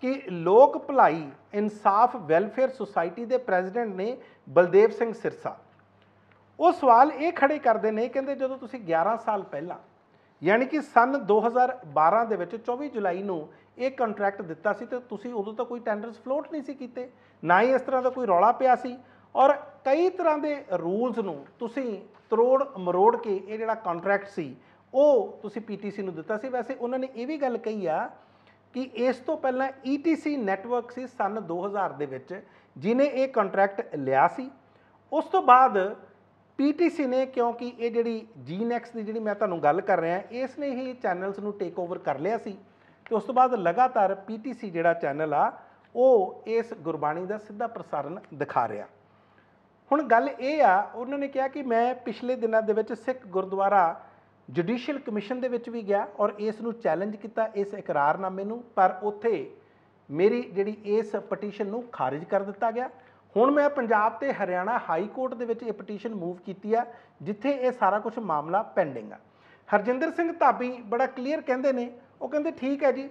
ਕਿ ਲੋਕ ਭਲਾਈ ਇਨਸਾਫ ਵੈਲਫੇਅਰ ਸੁਸਾਇਟੀ ਦੇ ਪ੍ਰੈਜ਼ੀਡੈਂਟ ਨੇ ਬਲਦੇਵ ਸਿੰਘ ਸਿਰਸਾ ਉਹ ਸਵਾਲ ਇਹ ਖੜੇ ਕਰਦੇ ਨੇ ਕਹਿੰਦੇ ਜਦੋਂ ਤੁਸੀਂ 11 ਸਾਲ ਪਹਿਲਾਂ ਯਾਨੀ ਕਿ ਸਨ 2012 ਦੇ ਵਿੱਚ 24 ਜੁਲਾਈ ਨੂੰ ਇਹ ਕੰਟਰੈਕਟ ਦਿੱਤਾ ਸੀ ਤੇ ਤੁਸੀਂ ਉਦੋਂ ਤਾਂ ਕੋਈ ਟੈਂਡਰਸ ਫਲੋਟ ਨਹੀਂ ਸੀ ਕੀਤੇ ਨਾ ਹੀ ਇਸ ਤਰ੍ਹਾਂ ਦਾ ਕੋਈ ਰੌਲਾ ਪਿਆ ਸੀ ਔਰ ਕਈ ਤਰ੍ਹਾਂ ਦੇ ਰੂਲਸ ਨੂੰ ਤੁਸੀਂ ਤਰੋੜ ਮਰੋੜ ਕੇ ਇਹ ਜਿਹੜਾ ਕੰਟਰੈਕਟ ਸੀ ਉਹ ਤੁਸੀਂ ਪੀਟੀਸੀ ਨੂੰ ਦਿੱਤਾ ਸੀ ਵੈਸੇ ਉਹਨਾਂ ਨੇ ਇਹ ਵੀ ਗੱਲ ਕਹੀ ਆ ਕਿ ਇਸ ਤੋਂ ਪਹਿਲਾਂ ਈਟੀਸੀ e ਨੈਟਵਰਕ ਸੀ ਸਨ 2000 ਦੇ ਵਿੱਚ ਜਿਨੇ ਇਹ ਕੰਟਰੈਕਟ ਲਿਆ ਸੀ ਉਸ ਤੋਂ ਬਾਅਦ ਪੀਟੀਸੀ ਨੇ ਕਿਉਂਕਿ ਇਹ ਜਿਹੜੀ ਜੀਨੈਕਸ ਦੀ ਜਿਹੜੀ ਮੈਂ ਤੁਹਾਨੂੰ ਗੱਲ ਕਰ ਰਿਹਾ ਇਸ ਨੇ ਹੀ ਚੈਨਲਸ ਨੂੰ ਟੇਕ ਓਵਰ ਕਰ ਲਿਆ ਸੀ ਤੇ ਉਸ ਤੋਂ ਬਾਅਦ ਲਗਾਤਾਰ ਪੀਟੀਸੀ ਜਿਹੜਾ ਚੈਨਲ ਆ ਉਹ ਇਸ ਗੁਰਬਾਣੀ ਦਾ ਸਿੱਧਾ ਪ੍ਰਸਾਰਣ ਦਿਖਾ ਰਿਹਾ ਹੁਣ ਗੱਲ ਇਹ ਆ ਉਹਨਾਂ ਨੇ ਕਿਹਾ ਕਿ ਮੈਂ ਪਿਛਲੇ ਦਿਨਾਂ ਦੇ ਵਿੱਚ ਸਿੱਖ ਗੁਰਦੁਆਰਾ ਜੁਡੀਸ਼ੀਅਲ ਕਮਿਸ਼ਨ ਦੇ ਵਿੱਚ ਵੀ ਗਿਆ ਔਰ ਇਸ ਨੂੰ ਚੈਲੰਜ ਕੀਤਾ ਇਸ ਇਕਰਾਰਨਾਮੇ ਨੂੰ ਪਰ ਉੱਥੇ ਮੇਰੀ ਜਿਹੜੀ ਇਸ ਪਟੀਸ਼ਨ ਨੂੰ ਖਾਰਜ ਕਰ ਦਿੱਤਾ ਗਿਆ ਹੁਣ ਮੈਂ ਪੰਜਾਬ ਤੇ ਹਰਿਆਣਾ ਹਾਈ ਕੋਰਟ ਦੇ ਵਿੱਚ ਇਹ ਪਟੀਸ਼ਨ ਮੂਵ ਕੀਤੀ ਆ ਜਿੱਥੇ ਇਹ ਸਾਰਾ ਕੁਝ ਮਾਮਲਾ ਪੈਂਡਿੰਗ ਆ ਹਰਜਿੰਦਰ ਸਿੰਘ ਧਾਬੀ ਬੜਾ ਕਲੀਅਰ ਕਹਿੰਦੇ ਨੇ ਉਹ ਕਹਿੰਦੇ ਠੀਕ ਹੈ ਜੀ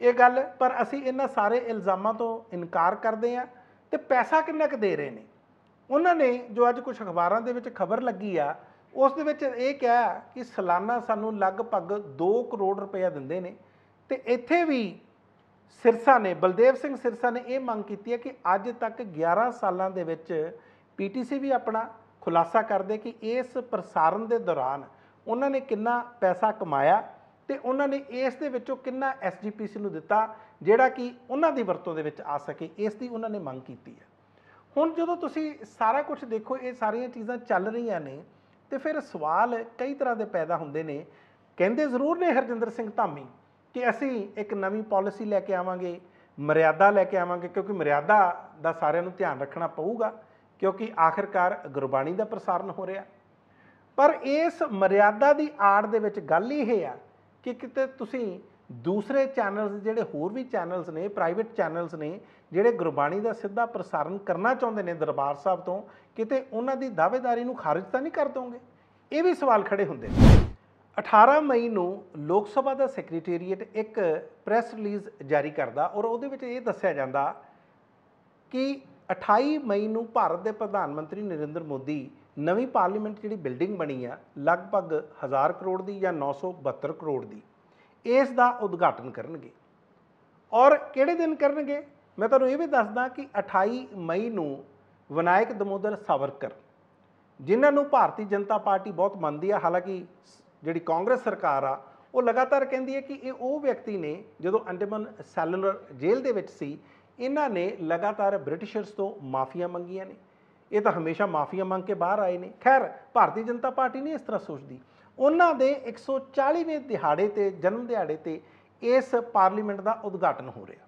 ਇਹ ਗੱਲ ਪਰ ਅਸੀਂ ਇਹਨਾਂ ਸਾਰੇ ਇਲਜ਼ਾਮਾਂ ਤੋਂ ਇਨਕਾਰ ਕਰਦੇ ਆ ਤੇ ਪੈਸਾ ਕਿੰਨਾ ਕੁ ਦੇ ਰਹੇ ਨੇ ਉਹਨਾਂ ਨੇ ਜੋ ਅੱਜ ਕੁਝ ਅਖਬਾਰਾਂ ਦੇ ਵਿੱਚ ਖਬਰ ਲੱਗੀ ਆ ਉਸ ਦੇ ਵਿੱਚ ਇਹ ਕਿਹਾ ਕਿ ਸਾਲਾਨਾ ਸਾਨੂੰ ਲਗਭਗ 2 ਕਰੋੜ ਰੁਪਏ ਦਿੰਦੇ ਨੇ ਤੇ ਇੱਥੇ ਵੀ ਸਿਰਸਾ ਨੇ ਬਲਦੇਵ ਸਿੰਘ ਸਿਰਸਾ ਨੇ ਇਹ ਮੰਗ ਕੀਤੀ ਹੈ ਕਿ ਅੱਜ ਤੱਕ 11 ਸਾਲਾਂ ਦੇ ਵਿੱਚ ਪੀਟੀਸੀ ਵੀ ਆਪਣਾ ਖੁਲਾਸਾ ਕਰਦੇ ਕਿ ਇਸ ਪ੍ਰਸਾਰਣ ਦੇ ਦੌਰਾਨ ਉਹਨਾਂ ਨੇ ਕਿੰਨਾ ਪੈਸਾ ਕਮਾਇਆ ਤੇ ਉਹਨਾਂ ਨੇ ਇਸ ਦੇ ਵਿੱਚੋਂ ਕਿੰਨਾ ਐਸਜੀਪੀਸੀ ਨੂੰ ਦਿੱਤਾ ਜਿਹੜਾ ਕਿ ਉਹਨਾਂ ਦੀ ਵਰਤੋਂ ਦੇ ਵਿੱਚ ਆ ਸਕੇ ਇਸ ਦੀ ਉਹਨਾਂ ਨੇ ਮੰਗ ਕੀਤੀ ਹੈ ਹੁਣ ਜਦੋਂ ਤੁਸੀਂ ਸਾਰਾ ਕੁਝ ਦੇਖੋ ਇਹ ਸਾਰੀਆਂ ਚੀਜ਼ਾਂ ਚੱਲ ਰਹੀਆਂ ਨੇ ਤੇ ਫਿਰ ਸਵਾਲ ਕਈ ਤਰ੍ਹਾਂ ਦੇ ਪੈਦਾ ਹੁੰਦੇ ਨੇ ਕਹਿੰਦੇ ਜ਼ਰੂਰ ਨੇ ਹਰਜਿੰਦਰ ਸਿੰਘ ਧਾਮੀ ਕਿ ਅਸੀਂ ਇੱਕ ਨਵੀਂ ਪਾਲਿਸੀ ਲੈ ਕੇ ਆਵਾਂਗੇ ਮਰਿਆਦਾ ਲੈ ਕੇ ਆਵਾਂਗੇ ਕਿਉਂਕਿ ਮਰਿਆਦਾ ਦਾ ਸਾਰਿਆਂ ਨੂੰ ਧਿਆਨ ਰੱਖਣਾ ਪਊਗਾ ਕਿਉਂਕਿ ਆਖਰਕਾਰ ਗੁਰਬਾਣੀ ਦਾ ਪ੍ਰਸਾਰਣ ਹੋ ਰਿਹਾ ਪਰ ਇਸ ਮਰਿਆਦਾ ਦੀ ਆੜ ਦੇ ਵਿੱਚ ਗੱਲ ਇਹ ਹੈ ਕਿ ਕਿਤੇ ਤੁਸੀਂ ਦੂਸਰੇ ਚੈਨਲਸ ਜਿਹੜੇ ਹੋਰ ਵੀ ਚੈਨਲਸ ਨੇ ਪ੍ਰਾਈਵੇਟ ਚੈਨਲਸ ਨੇ ਜਿਹੜੇ ਗੁਰਬਾਣੀ ਦਾ ਸਿੱਧਾ ਪ੍ਰਸਾਰਣ ਕਰਨਾ ਚਾਹੁੰਦੇ ਨੇ ਦਰਬਾਰ ਸਾਹਿਬ ਤੋਂ ਕਿਤੇ ਉਹਨਾਂ ਦੀ ਦਾਅਵੇਦਾਰੀ ਨੂੰ ਖਾਰਜ ਤਾਂ ਨਹੀਂ ਕਰ ਦੋਗੇ ਇਹ ਵੀ ਸਵਾਲ ਖੜੇ ਹੁੰਦੇ ਨੇ 18 ਮਈ ਨੂੰ ਲੋਕ ਸਭਾ ਦਾ ਸੈਕਟਰੀਏਟ ਇੱਕ ਪ੍ਰੈਸ ਰਿਲੀਜ਼ ਜਾਰੀ ਕਰਦਾ ਔਰ ਉਹਦੇ ਵਿੱਚ ਇਹ ਦੱਸਿਆ ਜਾਂਦਾ ਕਿ 28 ਮਈ ਨੂੰ ਭਾਰਤ ਦੇ ਪ੍ਰਧਾਨ ਮੰਤਰੀ ਨਰਿੰਦਰ ਮੋਦੀ ਨਵੀਂ ਪਾਰਲੀਮੈਂਟ ਜਿਹੜੀ ਬਿਲਡਿੰਗ ਬਣੀ ਆ ਲਗਭਗ 1000 ਕਰੋੜ ਦੀ ਜਾਂ 972 ਕਰੋੜ ਦੀ ਇਸ ਦਾ ਉਦਘਾਟਨ ਕਰਨਗੇ ਔਰ ਕਿਹੜੇ ਦਿਨ ਕਰਨਗੇ ਮੈਂ ਤੁਹਾਨੂੰ ਇਹ ਵੀ ਦੱਸਦਾ ਕਿ 28 ਮਈ ਨੂੰ ਵਿਨਾਇਕ ਦਮੋਦਰ ਸਾਵਰਕਰ ਜਿਨ੍ਹਾਂ ਨੂੰ ਭਾਰਤੀ ਜਨਤਾ ਪਾਰਟੀ ਬਹੁਤ ਮੰਨਦੀ ਆ ਹਾਲਾਂਕਿ ਜਿਹੜੀ ਕਾਂਗਰਸ ਸਰਕਾਰ ਆ ਉਹ ਲਗਾਤਾਰ ਕਹਿੰਦੀ ਹੈ ਕਿ ਇਹ ਉਹ ਵਿਅਕਤੀ ਨੇ ਜਦੋਂ ਅੰਡੇਮਨ ਸੈਲੂਲਰ ਜੇਲ੍ਹ ਦੇ ਵਿੱਚ ਸੀ ਇਹਨਾਂ ਨੇ ਲਗਾਤਾਰ ਬ੍ਰਿਟਿਸ਼ਰਸ ਤੋਂ ਮਾਫੀਆ ਮੰਗੀਆਂ ਨੇ ਇਹ ਤਾਂ ਹਮੇਸ਼ਾ ਮਾਫੀਆ ਮੰਗ ਕੇ ਬਾਹਰ ਆਏ ਨੇ ਖੈਰ ਭਾਰਤੀ ਜਨਤਾ ਪਾਰਟੀ ਨਹੀਂ ਇਸ ਤਰ੍ਹਾਂ ਸੋਚਦੀ ਉਹਨਾਂ ਦੇ 140ਵੇਂ ਦਿਹਾੜੇ ਤੇ ਜਨਮ ਦਿਹਾੜੇ ਤੇ ਇਸ ਪਾਰਲੀਮੈਂਟ ਦਾ ਉਦਘਾਟਨ ਹੋ ਰਿਹਾ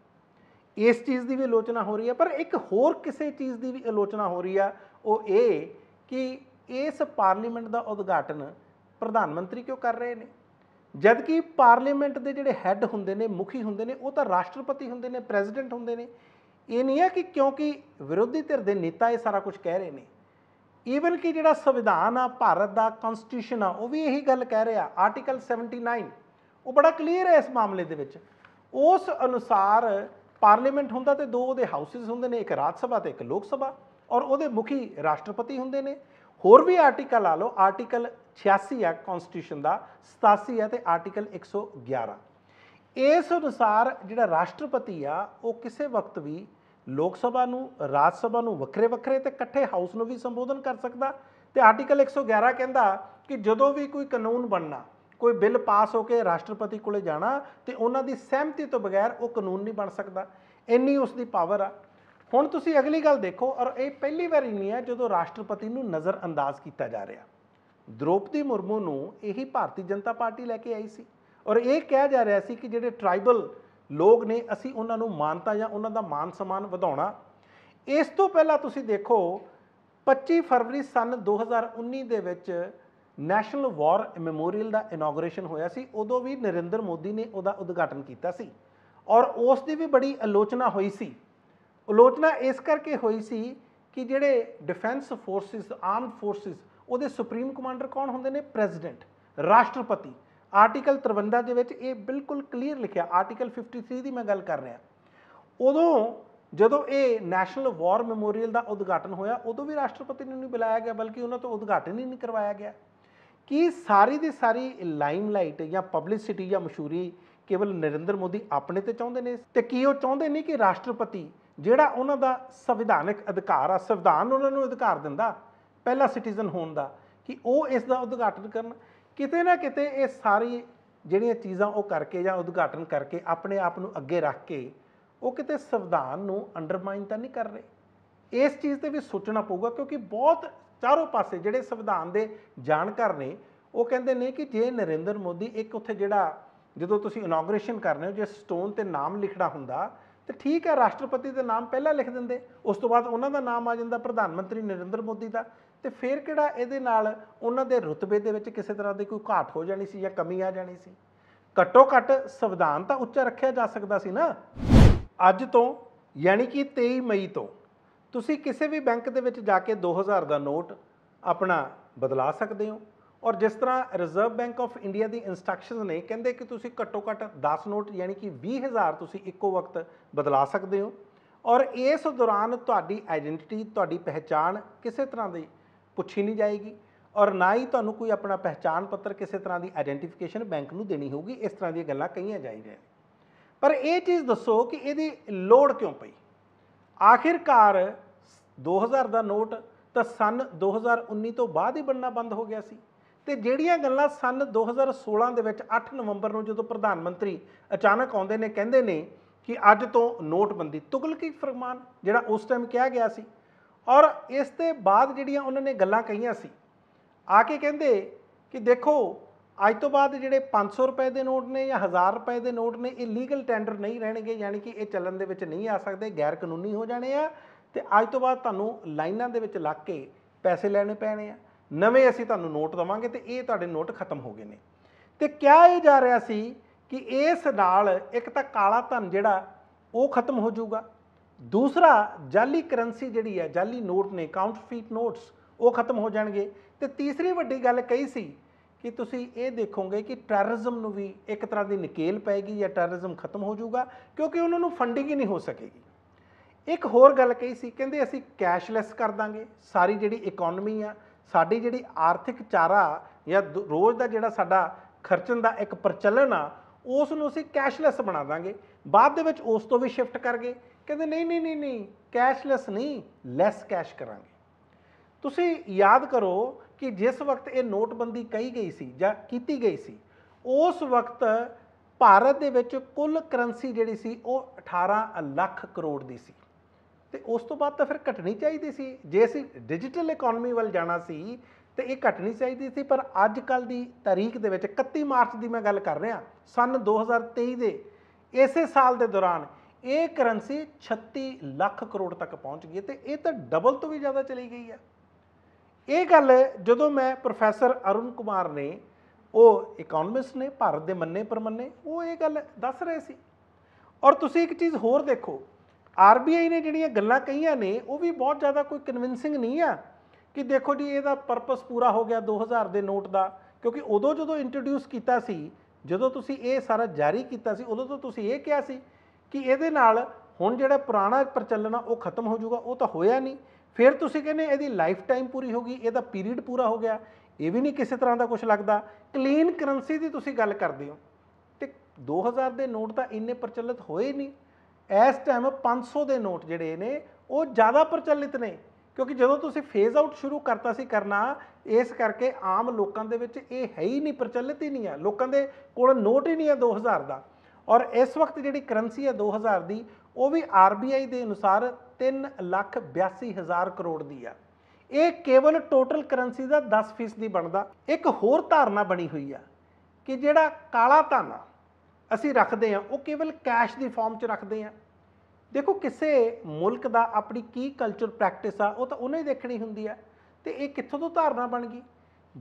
ਇਸ ਚੀਜ਼ ਦੀ ਵੀ ਆਲੋਚਨਾ ਹੋ ਰਹੀ ਹੈ ਪਰ ਇੱਕ ਹੋਰ ਕਿਸੇ ਚੀਜ਼ ਦੀ ਵੀ ਆਲੋਚਨਾ ਹੋ ਰਹੀ ਆ ਉਹ ਇਹ ਕਿ ਇਸ ਪਾਰਲੀਮੈਂਟ ਦਾ ਉਦਘਾਟਨ ਪ੍ਰਧਾਨ ਮੰਤਰੀ ਕਿਉਂ ਕਰ ਰਹੇ ਨੇ ਜਦ ਕਿ ਪਾਰਲੀਮੈਂਟ ਦੇ ਜਿਹੜੇ ਹੈੱਡ ਹੁੰਦੇ ਨੇ ਮੁਖੀ ਹੁੰਦੇ ਨੇ ਉਹ ਤਾਂ ਰਾਸ਼ਟਰਪਤੀ ਹੁੰਦੇ ਨੇ ਪ੍ਰੈਜ਼ੀਡੈਂਟ ਹੁੰਦੇ ਨੇ ਇਹ ਨਹੀਂ ਹੈ ਕਿ ਕਿਉਂਕਿ ਵਿਰੋਧੀ ਧਿਰ ਦੇ ਨੇਤਾ ਇਹ ਸਾਰਾ ਕੁਝ ਕਹਿ ਰਹੇ ਨੇ ਈਵਨ ਕਿ ਜਿਹੜਾ ਸੰਵਿਧਾਨ ਆ ਭਾਰਤ ਦਾ ਕਨਸਟੀਟਿਊਸ਼ਨ ਆ ਉਹ ਵੀ ਇਹੀ ਗੱਲ ਕਹਿ ਰਿਹਾ ਆਰਟੀਕਲ 79 ਉਹ ਬੜਾ ਕਲੀਅਰ ਹੈ ਇਸ ਮਾਮਲੇ ਦੇ ਵਿੱਚ ਉਸ ਅਨੁਸਾਰ ਪਾਰਲੀਮੈਂਟ ਹੁੰਦਾ ਤੇ ਦੋ ਉਹਦੇ ਹਾਊਸਿਸ ਹੁੰਦੇ ਨੇ ਇੱਕ ਰਾਜ ਸਭਾ ਤੇ ਇੱਕ ਲੋਕ ਸਭਾ ਔਰ ਉਹਦੇ ਮੁਖੀ ਰਾਸ਼ਟਰਪਤੀ ਹੁੰਦੇ ਨੇ ਹੋਰ ਵੀ ਆਰਟੀਕਲ ਆ ਲਓ ਆਰਟੀਕਲ 86 ਆ ਕਨਸਟੀਟਿਊਸ਼ਨ ਦਾ 87 ਹੈ ਤੇ ਆਰਟੀਕਲ 111 ਇਸ ਅਨੁਸਾਰ ਜਿਹੜਾ ਰਾਸ਼ਟਰਪਤੀ ਆ ਉਹ ਕਿਸੇ ਵਕਤ ਵੀ ਲੋਕ ਸਭਾ ਨੂੰ ਰਾਜ ਸਭਾ ਨੂੰ ਵੱਖਰੇ ਵੱਖਰੇ ਤੇ ਇਕੱਠੇ ਹਾਊਸ ਨੂੰ ਵੀ ਸੰਬੋਧਨ ਕਰ ਸਕਦਾ ਤੇ ਆਰਟੀਕਲ 111 ਕਹਿੰਦਾ ਕਿ ਜਦੋਂ ਵੀ ਕੋਈ ਕਾਨੂੰਨ ਬਣਨਾ ਕੋਈ ਬਿੱਲ ਪਾਸ ਹੋ ਕੇ ਰਾਸ਼ਟਰਪਤੀ ਕੋਲੇ ਜਾਣਾ ਤੇ ਉਹਨਾਂ ਦੀ ਸਹਿਮਤੀ ਤੋਂ ਬਗੈਰ ਉਹ ਕਾਨੂੰਨ ਨਹੀਂ ਬਣ ਸਕਦਾ ਇੰਨੀ ਉਸ ਦੀ ਪਾਵਰ ਆ ਹੁਣ ਤੁਸੀਂ ਅਗਲੀ ਗੱਲ ਦੇਖੋ ਔਰ ਇਹ ਪਹਿਲੀ ਵਾਰ ਨਹੀਂ ਹੈ ਜਦੋਂ ਰਾਸ਼ਟਰਪਤੀ ਨੂੰ ਨਜ਼ਰ ਅੰਦਾਜ਼ ਕੀਤਾ ਜਾ ਰਿਹਾ ਦ੍ਰੋਪਦੀ ਮੁਰਮੂ ਨੂੰ ਇਹੀ ਭਾਰਤੀ ਜਨਤਾ ਪਾਰਟੀ ਲੈ ਕੇ ਆਈ ਸੀ ਔਰ ਇਹ ਕਿਹਾ ਜਾ ਰਿਹਾ ਸੀ ਕਿ ਜਿਹੜੇ ਟ੍ਰਾਈਬਲ ਲੋਕ ਨੇ ਅਸੀਂ ਉਹਨਾਂ ਨੂੰ ਮਾਨਤਾ ਜਾਂ ਉਹਨਾਂ ਦਾ ਮਾਨ ਸਨਮਾਨ ਵਧਾਉਣਾ ਇਸ ਤੋਂ ਪਹਿਲਾਂ ਤੁਸੀਂ ਦੇਖੋ 25 ਫਰਵਰੀ ਸਨ 2019 ਦੇ ਵਿੱਚ ਨੈਸ਼ਨਲ ਵਾਰ ਮੈਮੋਰੀਅਲ ਦਾ ਇਨੋਗਰੇਸ਼ਨ ਹੋਇਆ ਸੀ ਉਦੋਂ ਵੀ ਨਰਿੰਦਰ ਮੋਦੀ ਨੇ ਉਹਦਾ ਉਦਘਾਟਨ ਕੀਤਾ ਸੀ ਔਰ ਉਸ ਦੀ ਵੀ ਬੜੀ ਆਲੋਚਨਾ ਹੋਈ ਸੀ ਆਲੋਚਨਾ ਇਸ ਕਰਕੇ ਹੋਈ ਸੀ ਕਿ ਜਿਹੜੇ ਡਿਫੈਂਸ ਫੋਰਸਿਸ ਆਰਮਡ ਫੋਰਸਿਸ ਉਹਦੇ ਸੁਪਰੀਮ ਕਮਾਂਡਰ ਕੌਣ ਹੁੰਦੇ ਨੇ ਪ੍ਰੈਜ਼ੀਡੈਂਟ ਰਾਸ਼ਟਰਪਤੀ ਆਰਟੀਕਲ 53 ਦੇ ਵਿੱਚ ਇਹ ਬਿਲਕੁਲ ਕਲੀਅਰ ਲਿਖਿਆ ਆਰਟੀਕਲ 53 ਦੀ ਮੈਂ ਗੱਲ ਕਰ ਰਿਹਾ ਉਦੋਂ ਜਦੋਂ ਇਹ ਨੈਸ਼ਨਲ ਵਾਰ ਮੈਮੋਰੀਅਲ ਦਾ ਉਦਘਾਟਨ ਹੋਇਆ ਉਦੋਂ ਵੀ ਰਾਸ਼ਟਰਪਤੀ ਨੂੰ ਨਹੀਂ ਬੁਲਾਇਆ ਗਿਆ ਬਲਕਿ ਉਹਨਾਂ ਤੋਂ ਉਦਘਾਟਨ ਹੀ ਨਹੀਂ ਕਰਵਾਇਆ ਗਿਆ ਕਿ ਸਾਰੀ ਦੀ ਸਾਰੀ ਲਾਈਮਲਾਈਟ ਜਾਂ ਪਬਲਿਸਿਟੀ ਜਾਂ ਮਸ਼ਹੂਰੀ ਕੇਵਲ ਨਰਿੰਦਰ ਮੋਦੀ ਆਪਣੇ ਤੇ ਚਾਹੁੰਦੇ ਨੇ ਤੇ ਕੀ ਉਹ ਚਾਹੁੰਦੇ ਨਹੀਂ ਕਿ ਰਾਸ਼ਟਰਪਤੀ ਜਿਹੜਾ ਉਹਨਾਂ ਦਾ ਸੰਵਿਧਾਨਕ ਅਧਿਕਾਰ ਆ ਸੰਵਿਧਾਨ ਉਹਨਾਂ ਨੂੰ ਅਧਿਕਾਰ ਦਿੰਦਾ ਪਹਿਲਾ ਸਿਟੀਜ਼ਨ ਹੋਣ ਦਾ ਕਿ ਉਹ ਇਸ ਦਾ ਉਦਘਾਟਨ ਕਰਨ ਕਿਤੇ ਨਾ ਕਿਤੇ ਇਹ ਸਾਰੀ ਜਿਹੜੀਆਂ ਚੀਜ਼ਾਂ ਉਹ ਕਰਕੇ ਜਾਂ ਉਦਘਾਟਨ ਕਰਕੇ ਆਪਣੇ ਆਪ ਨੂੰ ਅੱਗੇ ਰੱਖ ਕੇ ਉਹ ਕਿਤੇ ਸੰਵਿਧਾਨ ਨੂੰ ਅੰਡਰਮਾਈਨ ਤਾਂ ਨਹੀਂ ਕਰ ਰਹੇ ਇਸ ਚੀਜ਼ ਤੇ ਵੀ ਸੋਚਣਾ ਪਊਗਾ ਕਿਉਂਕਿ ਬਹੁਤ ਚਾਰੋਂ ਪਾਸੇ ਜਿਹੜੇ ਸੰਵਿਧਾਨ ਦੇ ਜਾਣਕਾਰ ਨੇ ਉਹ ਕਹਿੰਦੇ ਨੇ ਕਿ ਜੇ ਨਰਿੰਦਰ ਮੋਦੀ ਇੱਕ ਉੱਥੇ ਜਿਹੜਾ ਜਦੋਂ ਤੁਸੀਂ ਇਨੋਗ੍ਰੇਸ਼ਨ ਕਰਨੇ ਹੋ ਜੇ ਸਟੋਨ ਤੇ ਨਾਮ ਲਿਖਣਾ ਹੁੰਦਾ ਤੇ ਠੀਕ ਹੈ ਰਾਸ਼ਟਰਪਤੀ ਦੇ ਨਾਮ ਪਹਿਲਾਂ ਲਿਖ ਦਿੰਦੇ ਉਸ ਤੋਂ ਬਾਅਦ ਉਹਨਾਂ ਦਾ ਨਾਮ ਆ ਜਾਂਦਾ ਪ੍ਰਧਾਨ ਮੰਤਰੀ ਨਰਿੰਦਰ ਮੋਦੀ ਦਾ ਤੇ ਫੇਰ ਕਿਹੜਾ ਇਹਦੇ ਨਾਲ ਉਹਨਾਂ ਦੇ ਰੁਤਬੇ ਦੇ ਵਿੱਚ ਕਿਸੇ ਤਰ੍ਹਾਂ ਦੀ ਕੋਈ ਘਾਟ ਹੋ ਜਾਣੀ ਸੀ ਜਾਂ ਕਮੀ ਆ ਜਾਣੀ ਸੀ ਘੱਟੋ ਘੱਟ ਸੰਵਿਧਾਨ ਤਾਂ ਉੱਚਾ ਰੱਖਿਆ ਜਾ ਸਕਦਾ ਸੀ ਨਾ ਅੱਜ ਤੋਂ ਯਾਨੀ ਕਿ 23 ਮਈ ਤੋਂ ਤੁਸੀਂ ਕਿਸੇ ਵੀ ਬੈਂਕ ਦੇ ਵਿੱਚ ਜਾ ਕੇ 2000 ਦਾ ਨੋਟ ਆਪਣਾ ਬਦਲਾ ਸਕਦੇ ਹੋ ਔਰ ਜਿਸ ਤਰ੍ਹਾਂ ਰਿਜ਼ਰਵ ਬੈਂਕ ਆਫ ਇੰਡੀਆ ਦੀ ਇਨਸਟਰਕਸ਼ਨਸ ਨੇ ਕਹਿੰਦੇ ਕਿ ਤੁਸੀਂ ਘੱਟੋ ਘੱਟ 10 ਨੋਟ ਯਾਨੀ ਕਿ 20000 ਤੁਸੀਂ ਇੱਕੋ ਵਕਤ ਬਦਲਾ ਸਕਦੇ ਹੋ ਔਰ ਇਸ ਦੌਰਾਨ ਤੁਹਾਡੀ ਆਇਡੈਂਟੀਟੀ ਤੁਹਾਡੀ ਪਹਿਚਾਣ ਕਿਸੇ ਤਰ੍ਹਾਂ ਦੀ ਪੁੱਛੀ ਨਹੀਂ ਜਾਏਗੀ ਔਰ ਨਾ ਹੀ ਤੁਹਾਨੂੰ ਕੋਈ ਆਪਣਾ ਪਹਿਚਾਨ ਪੱਤਰ ਕਿਸੇ ਤਰ੍ਹਾਂ ਦੀ ਆਇਡੈਂਟੀਫਿਕੇਸ਼ਨ ਬੈਂਕ ਨੂੰ ਦੇਣੀ ਹੋਊਗੀ ਇਸ ਤਰ੍ਹਾਂ ਦੀਆਂ ਗੱਲਾਂ ਕਹੀਆਂ ਜਾਈਆਂ ਪਰ ਇਹ ਚੀਜ਼ ਦੱਸੋ ਕਿ ਇਹਦੀ ਲੋੜ ਕਿਉਂ ਪਈ ਆਖਿਰਕਾਰ 2000 ਦਾ ਨੋਟ ਤਾਂ ਸਨ 2019 ਤੋਂ ਬਾਅਦ ਹੀ ਬਣਨਾ ਬੰਦ ਹੋ ਗਿਆ ਸੀ ਤੇ ਜਿਹੜੀਆਂ ਗੱਲਾਂ ਸਨ 2016 ਦੇ ਵਿੱਚ 8 ਨਵੰਬਰ ਨੂੰ ਜਦੋਂ ਪ੍ਰਧਾਨ ਮੰਤਰੀ ਅਚਾਨਕ ਆਉਂਦੇ ਨੇ ਕਹਿੰਦੇ ਨੇ ਕਿ ਅੱਜ ਤੋਂ ਨੋਟਬੰਦੀ ਤੁਗਲਕੀ ਫਰਮਾਨ ਜਿਹੜਾ ਉਸ ਟਾਈਮ ਕਿਹਾ ਗਿਆ ਸੀ ਔਰ ਇਸ ਤੇ ਬਾਅਦ ਜਿਹੜੀਆਂ ਉਹਨਾਂ ਨੇ ਗੱਲਾਂ ਕਹੀਆਂ ਸੀ ਆ ਕੇ ਕਹਿੰਦੇ ਕਿ ਦੇਖੋ ਅੱਜ ਤੋਂ ਬਾਅਦ ਜਿਹੜੇ 500 ਰੁਪਏ ਦੇ ਨੋਟ ਨੇ ਜਾਂ 1000 ਰੁਪਏ ਦੇ ਨੋਟ ਨੇ ਇਹ ਲੀਗਲ ਟੈਂਡਰ ਨਹੀਂ ਰਹਿਣਗੇ ਯਾਨੀ ਕਿ ਇਹ ਚੱਲਣ ਦੇ ਵਿੱਚ ਨਹੀਂ ਆ ਸਕਦੇ ਗੈਰ ਕਾਨੂੰਨੀ ਹੋ ਜਾਣੇ ਆ ਤੇ ਅੱਜ ਤੋਂ ਬਾਅਦ ਤੁਹਾਨੂੰ ਲਾਈਨਾਂ ਦੇ ਵਿੱਚ ਲੱਗ ਕੇ ਪੈਸੇ ਲੈਣੇ ਪੈਣੇ ਆ ਨਵੇਂ ਅਸੀਂ ਤੁਹਾਨੂੰ ਨੋਟ ਦਵਾਂਗੇ ਤੇ ਇਹ ਤੁਹਾਡੇ ਨੋਟ ਖਤਮ ਹੋ ਗਏ ਨੇ ਤੇ ਕਿਹਾ ਇਹ ਜਾ ਰਿਹਾ ਸੀ ਕਿ ਇਸ ਨਾਲ ਇੱਕ ਤਾਂ ਕਾਲਾ ਧਨ ਜਿਹੜਾ ਉਹ ਖਤਮ ਹੋ ਜਾਊਗਾ ਦੂਸਰਾ ਜਾਲੀ ਕਰੰਸੀ ਜਿਹੜੀ ਹੈ ਜਾਲੀ ਨੋਟ ਨੇ ਕਾਊਂਟਰਫੀਟ ਨੋਟਸ ਉਹ ਖਤਮ ਹੋ ਜਾਣਗੇ ਤੇ ਤੀਸਰੀ ਵੱਡੀ ਗੱਲ ਕਹੀ ਸੀ ਕਿ ਤੁਸੀਂ ਇਹ ਦੇਖੋਗੇ ਕਿ ਟੈਰਰਿਜ਼ਮ ਨੂੰ ਵੀ ਇੱਕ ਤਰ੍ਹਾਂ ਦੀ ਨਕੇਲ ਪੈਗੀ ਜਾਂ ਟੈਰਰਿਜ਼ਮ ਖਤਮ ਹੋ ਜਾਊਗਾ ਕਿਉਂਕਿ ਉਹਨਾਂ ਨੂੰ ਫੰਡਿੰਗ ਹੀ ਨਹੀਂ ਹੋ ਸਕੇਗੀ ਇੱਕ ਹੋਰ ਗੱਲ ਕਹੀ ਸੀ ਕਹਿੰਦੇ ਅਸੀਂ ਕੈਸ਼ਲੈਸ ਕਰ ਦਾਂਗੇ ਸਾਰੀ ਜਿਹੜੀ ਇਕਨੋਮੀ ਆ ਸਾਡੀ ਜਿਹੜੀ ਆਰਥਿਕ ਚਾਰਾ ਜਾਂ ਰੋਜ਼ ਦਾ ਜਿਹੜਾ ਸਾਡਾ ਖਰਚਣ ਦਾ ਇੱਕ ਪ੍ਰਚਲਨ ਆ ਉਸ ਨੂੰ ਅਸੀਂ ਕੈਸ਼ਲੈਸ ਬਣਾ ਦਾਂਗੇ ਬਾਅਦ ਦੇ ਵਿੱਚ ਉਸ ਤੋਂ ਵੀ ਸ਼ਿਫਟ ਕਰ ਗਏ ਕਹਿੰਦੇ ਨਹੀਂ ਨਹੀਂ ਨਹੀਂ ਨਹੀਂ ਕੈਸ਼ਲੈਸ ਨਹੀਂ ਲੈਸ ਕੈਸ਼ ਕਰਾਂਗੇ ਤੁਸੀਂ ਯਾਦ ਕਰੋ ਕਿ ਜਿਸ ਵਕਤ ਇਹ ਨੋਟਬੰਦੀ ਕਹੀ ਗਈ ਸੀ ਜਾਂ ਕੀਤੀ ਗਈ ਸੀ ਉਸ ਵਕਤ ਭਾਰਤ ਦੇ ਵਿੱਚ ਕੁੱਲ ਕਰੰਸੀ ਜਿਹੜੀ ਸੀ ਉਹ 18 ਲੱਖ ਕਰੋੜ ਦੀ ਸੀ ਤੇ ਉਸ ਤੋਂ ਬਾਅਦ ਤਾਂ ਫਿਰ ਘਟਣੀ ਚਾਹੀਦੀ ਸੀ ਜੇ ਅਸੀਂ ਡਿਜੀਟਲ ਇਕਨੋਮੀ ਵੱਲ ਜਾਣਾ ਸੀ ਤੇ ਇਹ ਘਟਣੀ ਚਾਹੀਦੀ ਸੀ ਪਰ ਅੱਜ ਕੱਲ ਦੀ ਤਾਰੀਖ ਦੇ ਵਿੱਚ 31 ਮਾਰਚ ਦੀ ਮੈਂ ਗੱਲ ਕਰ ਰਿਹਾ ਸਨ 2023 ਦੇ ਇਸੇ ਸਾਲ ਦੇ ਦੌਰਾਨ ਇਹ ਕਰੰਸੀ 36 ਲੱਖ ਕਰੋੜ ਤੱਕ ਪਹੁੰਚ ਗਈ ਤੇ ਇਹ ਤਾਂ ਡਬਲ ਤੋਂ ਵੀ ਜ਼ਿਆਦਾ ਚਲੀ ਗਈ ਹੈ ਇਹ ਗੱਲ ਜਦੋਂ ਮੈਂ ਪ੍ਰੋਫੈਸਰ ਅਰੁਣ ਕੁਮਾਰ ਨੇ ਉਹ ਇਕਨੋਮਿਸਟ ਨੇ ਭਾਰਤ ਦੇ ਮੰਨੇ ਪਰਮੰਨੇ ਉਹ ਇਹ ਗੱਲ ਦੱਸ ਰਹੇ ਸੀ ਔਰ ਤੁਸੀਂ ਇੱਕ ਚੀਜ਼ ਹੋਰ ਦੇਖੋ ਆਰਬੀਆਈ ਨੇ ਜਿਹੜੀਆਂ ਗੱਲਾਂ ਕਹੀਆਂ ਨੇ ਉਹ ਵੀ ਬਹੁਤ ਜ਼ਿਆਦਾ ਕੋਈ ਕਨਵਿੰਸਿੰਗ ਨਹੀਂ ਆ ਕਿ ਦੇਖੋ ਜੀ ਇਹਦਾ ਪਰਪਸ ਪੂਰਾ ਹੋ ਗਿਆ 2000 ਦੇ ਨੋਟ ਦਾ ਕਿਉਂਕਿ ਉਦੋਂ ਜਦੋਂ ਇੰਟਰੋਡਿਊਸ ਕੀਤਾ ਸੀ ਜਦੋਂ ਤੁਸੀਂ ਇਹ ਸਾਰਾ ਜਾਰੀ ਕੀਤਾ ਸੀ ਉਦੋਂ ਤੋਂ ਤੁਸੀਂ ਇਹ ਕਿਹਾ ਸੀ ਕਿ ਇਹਦੇ ਨਾਲ ਹੁਣ ਜਿਹੜਾ ਪੁਰਾਣਾ ਪ੍ਰਚਲਨ ਆ ਉਹ ਖਤਮ ਹੋ ਜਾਊਗਾ ਉਹ ਤਾਂ ਹੋਇਆ ਨਹੀਂ ਫਿਰ ਤੁਸੀਂ ਕਹਿੰਦੇ ਇਹਦੀ ਲਾਈਫ ਟਾਈਮ ਪੂਰੀ ਹੋ ਗਈ ਇਹਦਾ ਪੀਰੀਅਡ ਪੂਰਾ ਹੋ ਗਿਆ ਇਹ ਵੀ ਨਹੀਂ ਕਿਸੇ ਤਰ੍ਹਾਂ ਦਾ ਕੁਝ ਲੱਗਦਾ ਕਲੀਨ ਕਰੰਸੀ ਦੀ ਤੁਸੀਂ ਗੱਲ ਕਰਦੇ ਹੋ ਤੇ 2000 ਦੇ ਨੋਟ ਤਾਂ ਇੰਨੇ ਪ੍ਰਚਲਿਤ ਹੋਏ ਨਹੀਂ ਇਸ ਟਾਈਮ 500 ਦੇ ਨੋਟ ਜਿਹੜੇ ਨੇ ਉਹ ਜ਼ਿਆਦਾ ਪ੍ਰਚਲਿਤ ਨੇ ਕਿਉਂਕਿ ਜਦੋਂ ਤੁਸੀਂ ਫੇਜ਼ ਆਊਟ ਸ਼ੁਰੂ ਕਰਤਾ ਸੀ ਕਰਨਾ ਇਸ ਕਰਕੇ ਆਮ ਲੋਕਾਂ ਦੇ ਵਿੱਚ ਇਹ ਹੈ ਹੀ ਨਹੀਂ ਪ੍ਰਚਲਿਤ ਹੀ ਨਹੀਂ ਆ ਲੋਕਾਂ ਦੇ ਕੋਲ ਨੋਟ ਹੀ ਨਹੀਂ ਆ 2000 ਦਾ ਔਰ ਇਸ ਵਕਤ ਜਿਹੜੀ ਕਰੰਸੀ ਹੈ 2000 ਦੀ ਉਹ ਵੀ ਆਰਬੀਆਈ ਦੇ ਅਨੁਸਾਰ 3 ਲੱਖ 82 ਹਜ਼ਾਰ ਕਰੋੜ ਦੀ ਆ ਇਹ ਕੇਵਲ ਟੋਟਲ ਕਰੰਸੀ ਦਾ 10% ਦੀ ਬਣਦਾ ਇੱਕ ਹੋਰ ਧਾਰਨਾ ਬਣੀ ਹੋਈ ਆ ਕਿ ਜਿਹੜਾ ਕਾਲਾ ਧਨ ਅਸੀਂ ਰੱਖਦੇ ਆ ਉਹ ਕੇਵਲ ਕੈਸ਼ ਦੀ ਫਾਰਮ 'ਚ ਰੱਖਦੇ ਆ ਦੇਖੋ ਕਿਸੇ ਮੁਲਕ ਦਾ ਆਪਣੀ ਕੀ ਕਲਚਰ ਪ੍ਰੈਕਟਿਸ ਆ ਉਹ ਤਾਂ ਉਹਨੇ ਦੇਖਣੀ ਹੁੰਦੀ ਆ ਤੇ ਇਹ ਕਿੱਥੋਂ ਤੋਂ ਧਾਰਨਾ ਬਣ ਗਈ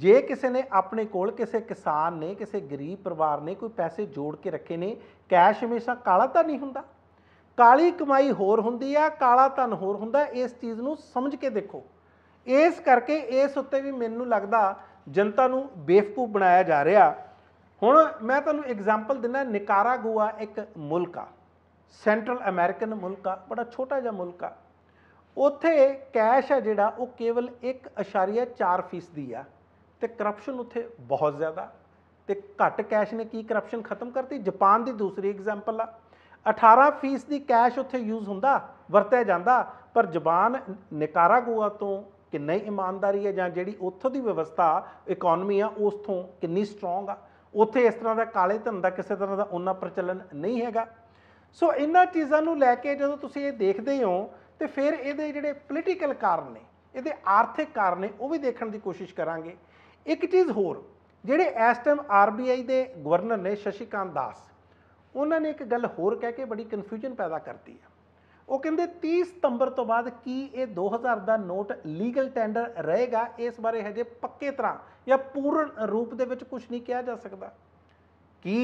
ਜੇ ਕਿਸੇ ਨੇ ਆਪਣੇ ਕੋਲ ਕਿਸੇ ਕਿਸਾਨ ਨੇ ਕਿਸੇ ਗਰੀਬ ਪਰਿਵਾਰ ਨੇ ਕੋਈ ਪੈਸੇ ਜੋੜ ਕੇ ਰੱਖੇ ਨੇ ਕੈਸ਼ ਹਮੇਸ਼ਾ ਕਾਲਾ ਤਾਂ ਨਹੀਂ ਹੁੰਦਾ ਕਾਲੀ ਕਮਾਈ ਹੋਰ ਹੁੰਦੀ ਆ ਕਾਲਾ ਧਨ ਹੋਰ ਹੁੰਦਾ ਇਸ ਚੀਜ਼ ਨੂੰ ਸਮਝ ਕੇ ਦੇਖੋ ਇਸ ਕਰਕੇ ਇਸ ਉੱਤੇ ਵੀ ਮੈਨੂੰ ਲੱਗਦਾ ਜਨਤਾ ਨੂੰ ਬੇਫਕੂ ਬਣਾਇਆ ਜਾ ਰਿਹਾ ਹੁਣ ਮੈਂ ਤੁਹਾਨੂੰ ਐਗਜ਼ਾਮਪਲ ਦਿੰਦਾ ਨਿਕਾਰਾਗੂਆ ਇੱਕ ਮੁਲਕ ਆ ਸੈਂਟਰਲ ਅਮਰੀਕਨ ਮੁਲਕ ਆ ਬੜਾ ਛੋਟਾ ਜਿਹਾ ਮੁਲਕ ਆ ਉੱਥੇ ਕੈਸ਼ ਆ ਜਿਹੜਾ ਉਹ ਕੇਵਲ 1.4% ਦੀ ਆ ਤੇ ਕਰਪਸ਼ਨ ਉੱਥੇ ਬਹੁਤ ਜ਼ਿਆਦਾ ਤੇ ਘੱਟ ਕੈਸ਼ ਨੇ ਕੀ ਕਰਪਸ਼ਨ ਖਤਮ ਕਰਤੀ ਜਾਪਾਨ ਦੀ ਦੂਸਰੀ ਐਗਜ਼ਾਮਪਲ ਆ 18% ਦੀ ਕੈਸ਼ ਉੱਥੇ ਯੂਜ਼ ਹੁੰਦਾ ਵਰਤਿਆ ਜਾਂਦਾ ਪਰ ਜਾਪਾਨ ਗੂਆ ਤੋਂ ਕਿੰਨੀ ਇਮਾਨਦਾਰੀ ਹੈ ਜਾਂ ਜਿਹੜੀ ਉੱਥੋਂ ਦੀ ਵਿਵਸਥਾ ਇਕਨੋਮੀ ਆ ਉਸ ਤੋਂ ਕਿੰਨੀ ਸਟਰੋਂਗ ਆ ਉੱਥੇ ਇਸ ਤਰ੍ਹਾਂ ਦਾ ਕਾਲੇ ਧਨ ਦਾ ਕਿਸੇ ਤਰ੍ਹਾਂ ਦਾ ਉਹਨਾਂ ਪ੍ਰਚਲਨ ਨਹੀਂ ਹੈਗਾ ਸੋ ਇਹਨਾਂ ਚੀਜ਼ਾਂ ਨੂੰ ਲੈ ਕੇ ਜਦੋਂ ਤੁਸੀਂ ਇਹ ਦੇਖਦੇ ਹੋ ਤੇ ਫਿਰ ਇਹਦੇ ਜਿਹੜੇ ਪੋਲੀਟੀਕਲ ਕਾਰਨ ਨੇ ਇਹਦੇ ਆਰਥਿਕ ਕਾਰਨ ਨੇ ਉਹ ਵੀ ਦੇਖਣ ਦੀ ਕੋਸ਼ਿਸ਼ ਕਰਾਂਗੇ ਇੱਕ ਚੀਜ਼ ਹੋਰ ਜਿਹੜੇ ਇਸ ਟਾਈਮ ਆਰਬੀਆਈ ਦੇ ਗਵਰਨਰ ਨੇ ਸ਼ਸ਼ੀਕਾਂਤ ਦਾਸ ਉਹਨਾਂ ਨੇ ਇੱਕ ਗੱਲ ਹੋਰ ਕਹਿ ਕੇ ਬੜੀ ਕਨਫਿਊਜ਼ਨ ਪੈਦਾ ਕਰਤੀ ਹੈ ਉਹ ਕਹਿੰਦੇ 30 ਸਤੰਬਰ ਤੋਂ ਬਾਅਦ ਕੀ ਇਹ 2000 ਦਾ ਨੋਟ ਲੀਗਲ ਟੈਂਡਰ ਰਹੇਗਾ ਇਸ ਬਾਰੇ ਹਜੇ ਪੱਕੇ ਤਰ੍ਹਾਂ ਜਾਂ ਪੂਰਨ ਰੂਪ ਦੇ ਵਿੱਚ ਕੁਝ ਨਹੀਂ ਕਿਹਾ ਜਾ ਸਕਦਾ ਕੀ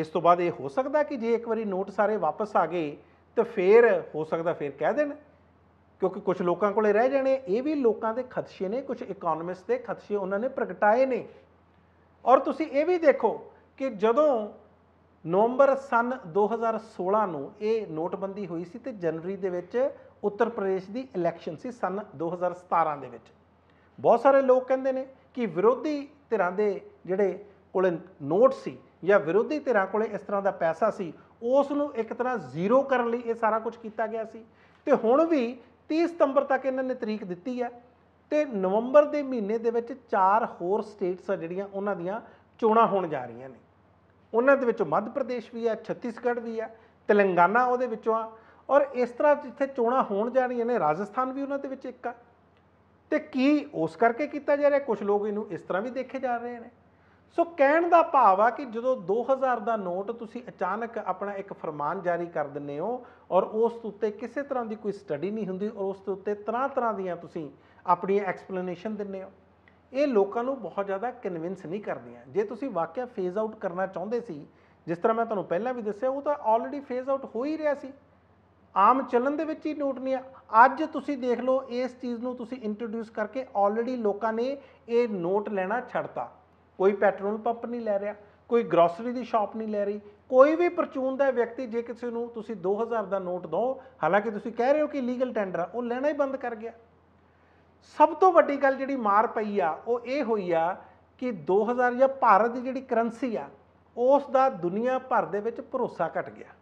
ਇਸ ਤੋਂ ਬਾਅਦ ਇਹ ਹੋ ਸਕਦਾ ਕਿ ਜੇ ਇੱਕ ਵਾਰੀ ਨੋਟ ਸਾਰੇ ਵਾਪਸ ਆ ਗਏ ਤਾਂ ਫੇਰ ਹੋ ਸਕਦਾ ਫੇਰ ਕਹਿ ਦੇਣ ਕਿਉਂਕਿ ਕੁਝ ਲੋਕਾਂ ਕੋਲੇ ਰਹਿ ਜਾਣੇ ਇਹ ਵੀ ਲੋਕਾਂ ਦੇ ਖਦਸ਼ੇ ਨੇ ਕੁਝ ਇਕਨੋਮਿਸਟ ਦੇ ਖਦਸ਼ੇ ਉਹਨਾਂ ਨੇ ਪ੍ਰਗਟਾਏ ਨੇ ਔਰ ਤੁਸੀਂ ਇਹ ਵੀ ਦੇਖੋ ਕਿ ਜਦੋਂ ਨਵੰਬਰ ਸਨ 2016 ਨੂੰ ਇਹ ਨੋਟਬੰਦੀ ਹੋਈ ਸੀ ਤੇ ਜਨਵਰੀ ਦੇ ਵਿੱਚ ਉੱਤਰ ਪ੍ਰਦੇਸ਼ ਦੀ ਇਲੈਕਸ਼ਨ ਸੀ ਸਨ 2017 ਦੇ ਵਿੱਚ ਬਹੁਤ ਸਾਰੇ ਲੋਕ ਕਹਿੰਦੇ ਨੇ ਕਿ ਵਿਰੋਧੀ ਧਿਰਾਂ ਦੇ ਜਿਹੜੇ ਕੋਲੇ ਨੋਟ ਸੀ ਜਾਂ ਵਿਰੋਧੀ ਧਿਰਾਂ ਕੋਲੇ ਇਸ ਤਰ੍ਹਾਂ ਦਾ ਪੈਸਾ ਸੀ ਉਸ ਨੂੰ ਇੱਕ ਤਰ੍ਹਾਂ ਜ਼ੀਰੋ ਕਰਨ ਲਈ ਇਹ ਸਾਰਾ ਕੁਝ ਕੀਤਾ ਗਿਆ ਸੀ ਤੇ ਹੁਣ ਵੀ 30 ਸਤੰਬਰ ਤੱਕ ਇਹਨਾਂ ਨੇ ਤਰੀਕ ਦਿੱਤੀ ਹੈ ਤੇ ਨਵੰਬਰ ਦੇ ਮਹੀਨੇ ਦੇ ਵਿੱਚ ਚਾਰ ਹੋਰ ਸਟੇਟਸ ਆ ਜਿਹੜੀਆਂ ਉਹਨਾਂ ਦੀਆਂ ਚੋਣਾਂ ਹੋਣ ਜਾ ਰਹੀਆਂ ਨੇ ਉਹਨਾਂ ਦੇ ਵਿੱਚ ਮੱਧ ਪ੍ਰਦੇਸ਼ ਵੀ ਆ ਛੱਤੀਸਗੜ੍ਹ ਵੀ ਆ ਤੇਲੰਗਾਨਾ ਉਹਦੇ ਵਿੱਚੋਂ ਆ ਔਰ ਇਸ ਤਰ੍ਹਾਂ ਜਿੱਥੇ ਚੋਣਾਂ ਹੋਣ ਜਾ ਰਹੀਆਂ ਨੇ ਰਾਜਸਥਾਨ ਵੀ ਉਹਨਾਂ ਦੇ ਵਿੱਚ ਇੱਕ ਆ ਤੇ ਕੀ ਉਸ ਕਰਕੇ ਕੀਤਾ ਜਾ ਰਿਹਾ ਕੁਝ ਲੋਕ ਇਹਨੂੰ ਇਸ ਤਰ੍ਹਾਂ ਵੀ ਦੇਖੇ ਜਾ ਰਹੇ ਨੇ ਸੋ ਕਹਿਣ ਦਾ ਭਾਵ ਆ ਕਿ ਜਦੋਂ 2000 ਦਾ ਨੋਟ ਤੁਸੀਂ ਅਚਾਨਕ ਆਪਣਾ ਇੱਕ ਫਰਮਾਨ ਜਾਰੀ ਕਰ ਦਿੰਦੇ ਹੋ ਔਰ ਉਸ ਉੱਤੇ ਕਿਸੇ ਤਰ੍ਹਾਂ ਦੀ ਕੋਈ ਸਟੱਡੀ ਨਹੀਂ ਹੁੰਦੀ ਔਰ ਉਸ ਉੱਤੇ ਤਰ੍ਹਾਂ ਤਰ੍ਹਾਂ ਦੀਆਂ ਤੁਸੀਂ ਆਪਣੀ ਐਕਸਪਲੇਨੇਸ਼ਨ ਦਿੰਦੇ ਹੋ ਇਹ ਲੋਕਾਂ ਨੂੰ ਬਹੁਤ ਜ਼ਿਆਦਾ ਕਨਵਿੰਸ ਨਹੀਂ ਕਰਦੀਆਂ ਜੇ ਤੁਸੀਂ ਵਾਕਿਆ ਫੇਜ਼ ਆਊਟ ਕਰਨਾ ਚਾਹੁੰਦੇ ਸੀ ਜਿਸ ਤਰ੍ਹਾਂ ਮੈਂ ਤੁਹਾਨੂੰ ਪਹਿਲਾਂ ਵੀ ਦੱਸਿਆ ਉਹ ਤਾਂ ਆਲਰੇਡੀ ਫੇਜ਼ ਆਊਟ ਹੋ ਹੀ ਰਿਹਾ ਸੀ ਆਮ ਚੱਲਣ ਦੇ ਵਿੱਚ ਹੀ ਨੋਟ ਨਹੀਂ ਅੱਜ ਤੁਸੀਂ ਦੇਖ ਲਓ ਇਸ ਚੀਜ਼ ਨੂੰ ਤੁਸੀਂ ਇੰਟਰੋਡਿਊਸ ਕਰਕੇ ਆਲਰੇਡੀ ਲੋਕਾਂ ਨੇ ਇਹ ਨੋਟ ਲੈਣਾ ਛੱਡਤਾ ਕੋਈ ਪੈਟਰੋਲ ਪੰਪ ਨਹੀਂ ਲੈ ਰਿਹਾ ਕੋਈ ਗਰੋਸਰੀ ਦੀ ਸ਼ਾਪ ਨਹੀਂ ਲੈ ਰਹੀ ਕੋਈ ਵੀ ਪਰਚੂਨ ਦਾ ਵਿਅਕਤੀ ਜੇ ਕਿਸੇ ਨੂੰ ਤੁਸੀਂ 2000 ਦਾ ਨੋਟ ਦੋ ਹਾਲਾਂਕਿ ਤੁਸੀਂ ਕਹਿ ਰਹੇ ਹੋ ਕਿ ਲੀਗਲ ਟੈਂਡਰ ਆ ਉਹ ਲੈਣਾ ਹੀ ਬੰਦ ਕਰ ਗਿਆ ਸਭ ਤੋਂ ਵੱਡੀ ਗੱਲ ਜਿਹੜੀ ਮਾਰ ਪਈ ਆ ਉਹ ਇਹ ਹੋਈ ਆ ਕਿ 2000 ਜਾਂ ਭਾਰਤ ਦੀ ਜਿਹੜੀ ਕਰੰਸੀ ਆ ਉਸ ਦਾ ਦੁਨੀਆ ਭਰ ਦੇ ਵਿੱਚ ਭਰੋਸਾ ਘਟ ਗਿਆ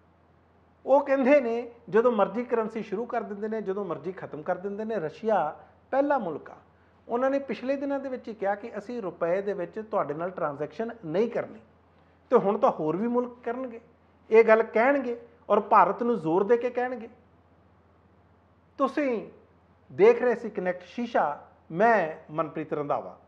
ਉਹ ਕਹਿੰਦੇ ਨੇ ਜਦੋਂ ਮਰਜ਼ੀ ਕਰੰਸੀ ਸ਼ੁਰੂ ਕਰ ਦਿੰਦੇ ਨੇ ਜਦੋਂ ਮਰਜ਼ੀ ਖਤਮ ਕਰ ਦਿੰਦੇ ਨੇ ਰਸ਼ੀਆ ਪਹਿਲਾ ਮੁਲਕ ਆ ਉਹਨਾਂ ਨੇ ਪਿਛਲੇ ਦਿਨਾਂ ਦੇ ਵਿੱਚ ਹੀ ਕਿਹਾ ਕਿ ਅਸੀਂ ਰੁਪਏ ਦੇ ਵਿੱਚ ਤੁਹਾਡੇ ਨਾਲ ਟ੍ਰਾਂਜੈਕਸ਼ਨ ਨਹੀਂ ਕਰਨੀ ਤੇ ਹੁਣ ਤਾਂ ਹੋਰ ਵੀ ਮੁਲਕ ਕਰਨਗੇ ਇਹ ਗੱਲ ਕਹਿਣਗੇ ਔਰ ਭਾਰਤ ਨੂੰ ਜ਼ੋਰ ਦੇ ਕੇ ਕਹਿਣਗੇ ਤੁਸੀਂ ਦੇਖ ਰਹੇ ਸੀ ਕਨੈਕਟ ਸ਼ੀਸ਼ਾ ਮੈਂ ਮਨਪ੍ਰੀਤ ਰੰਧਾਵਾ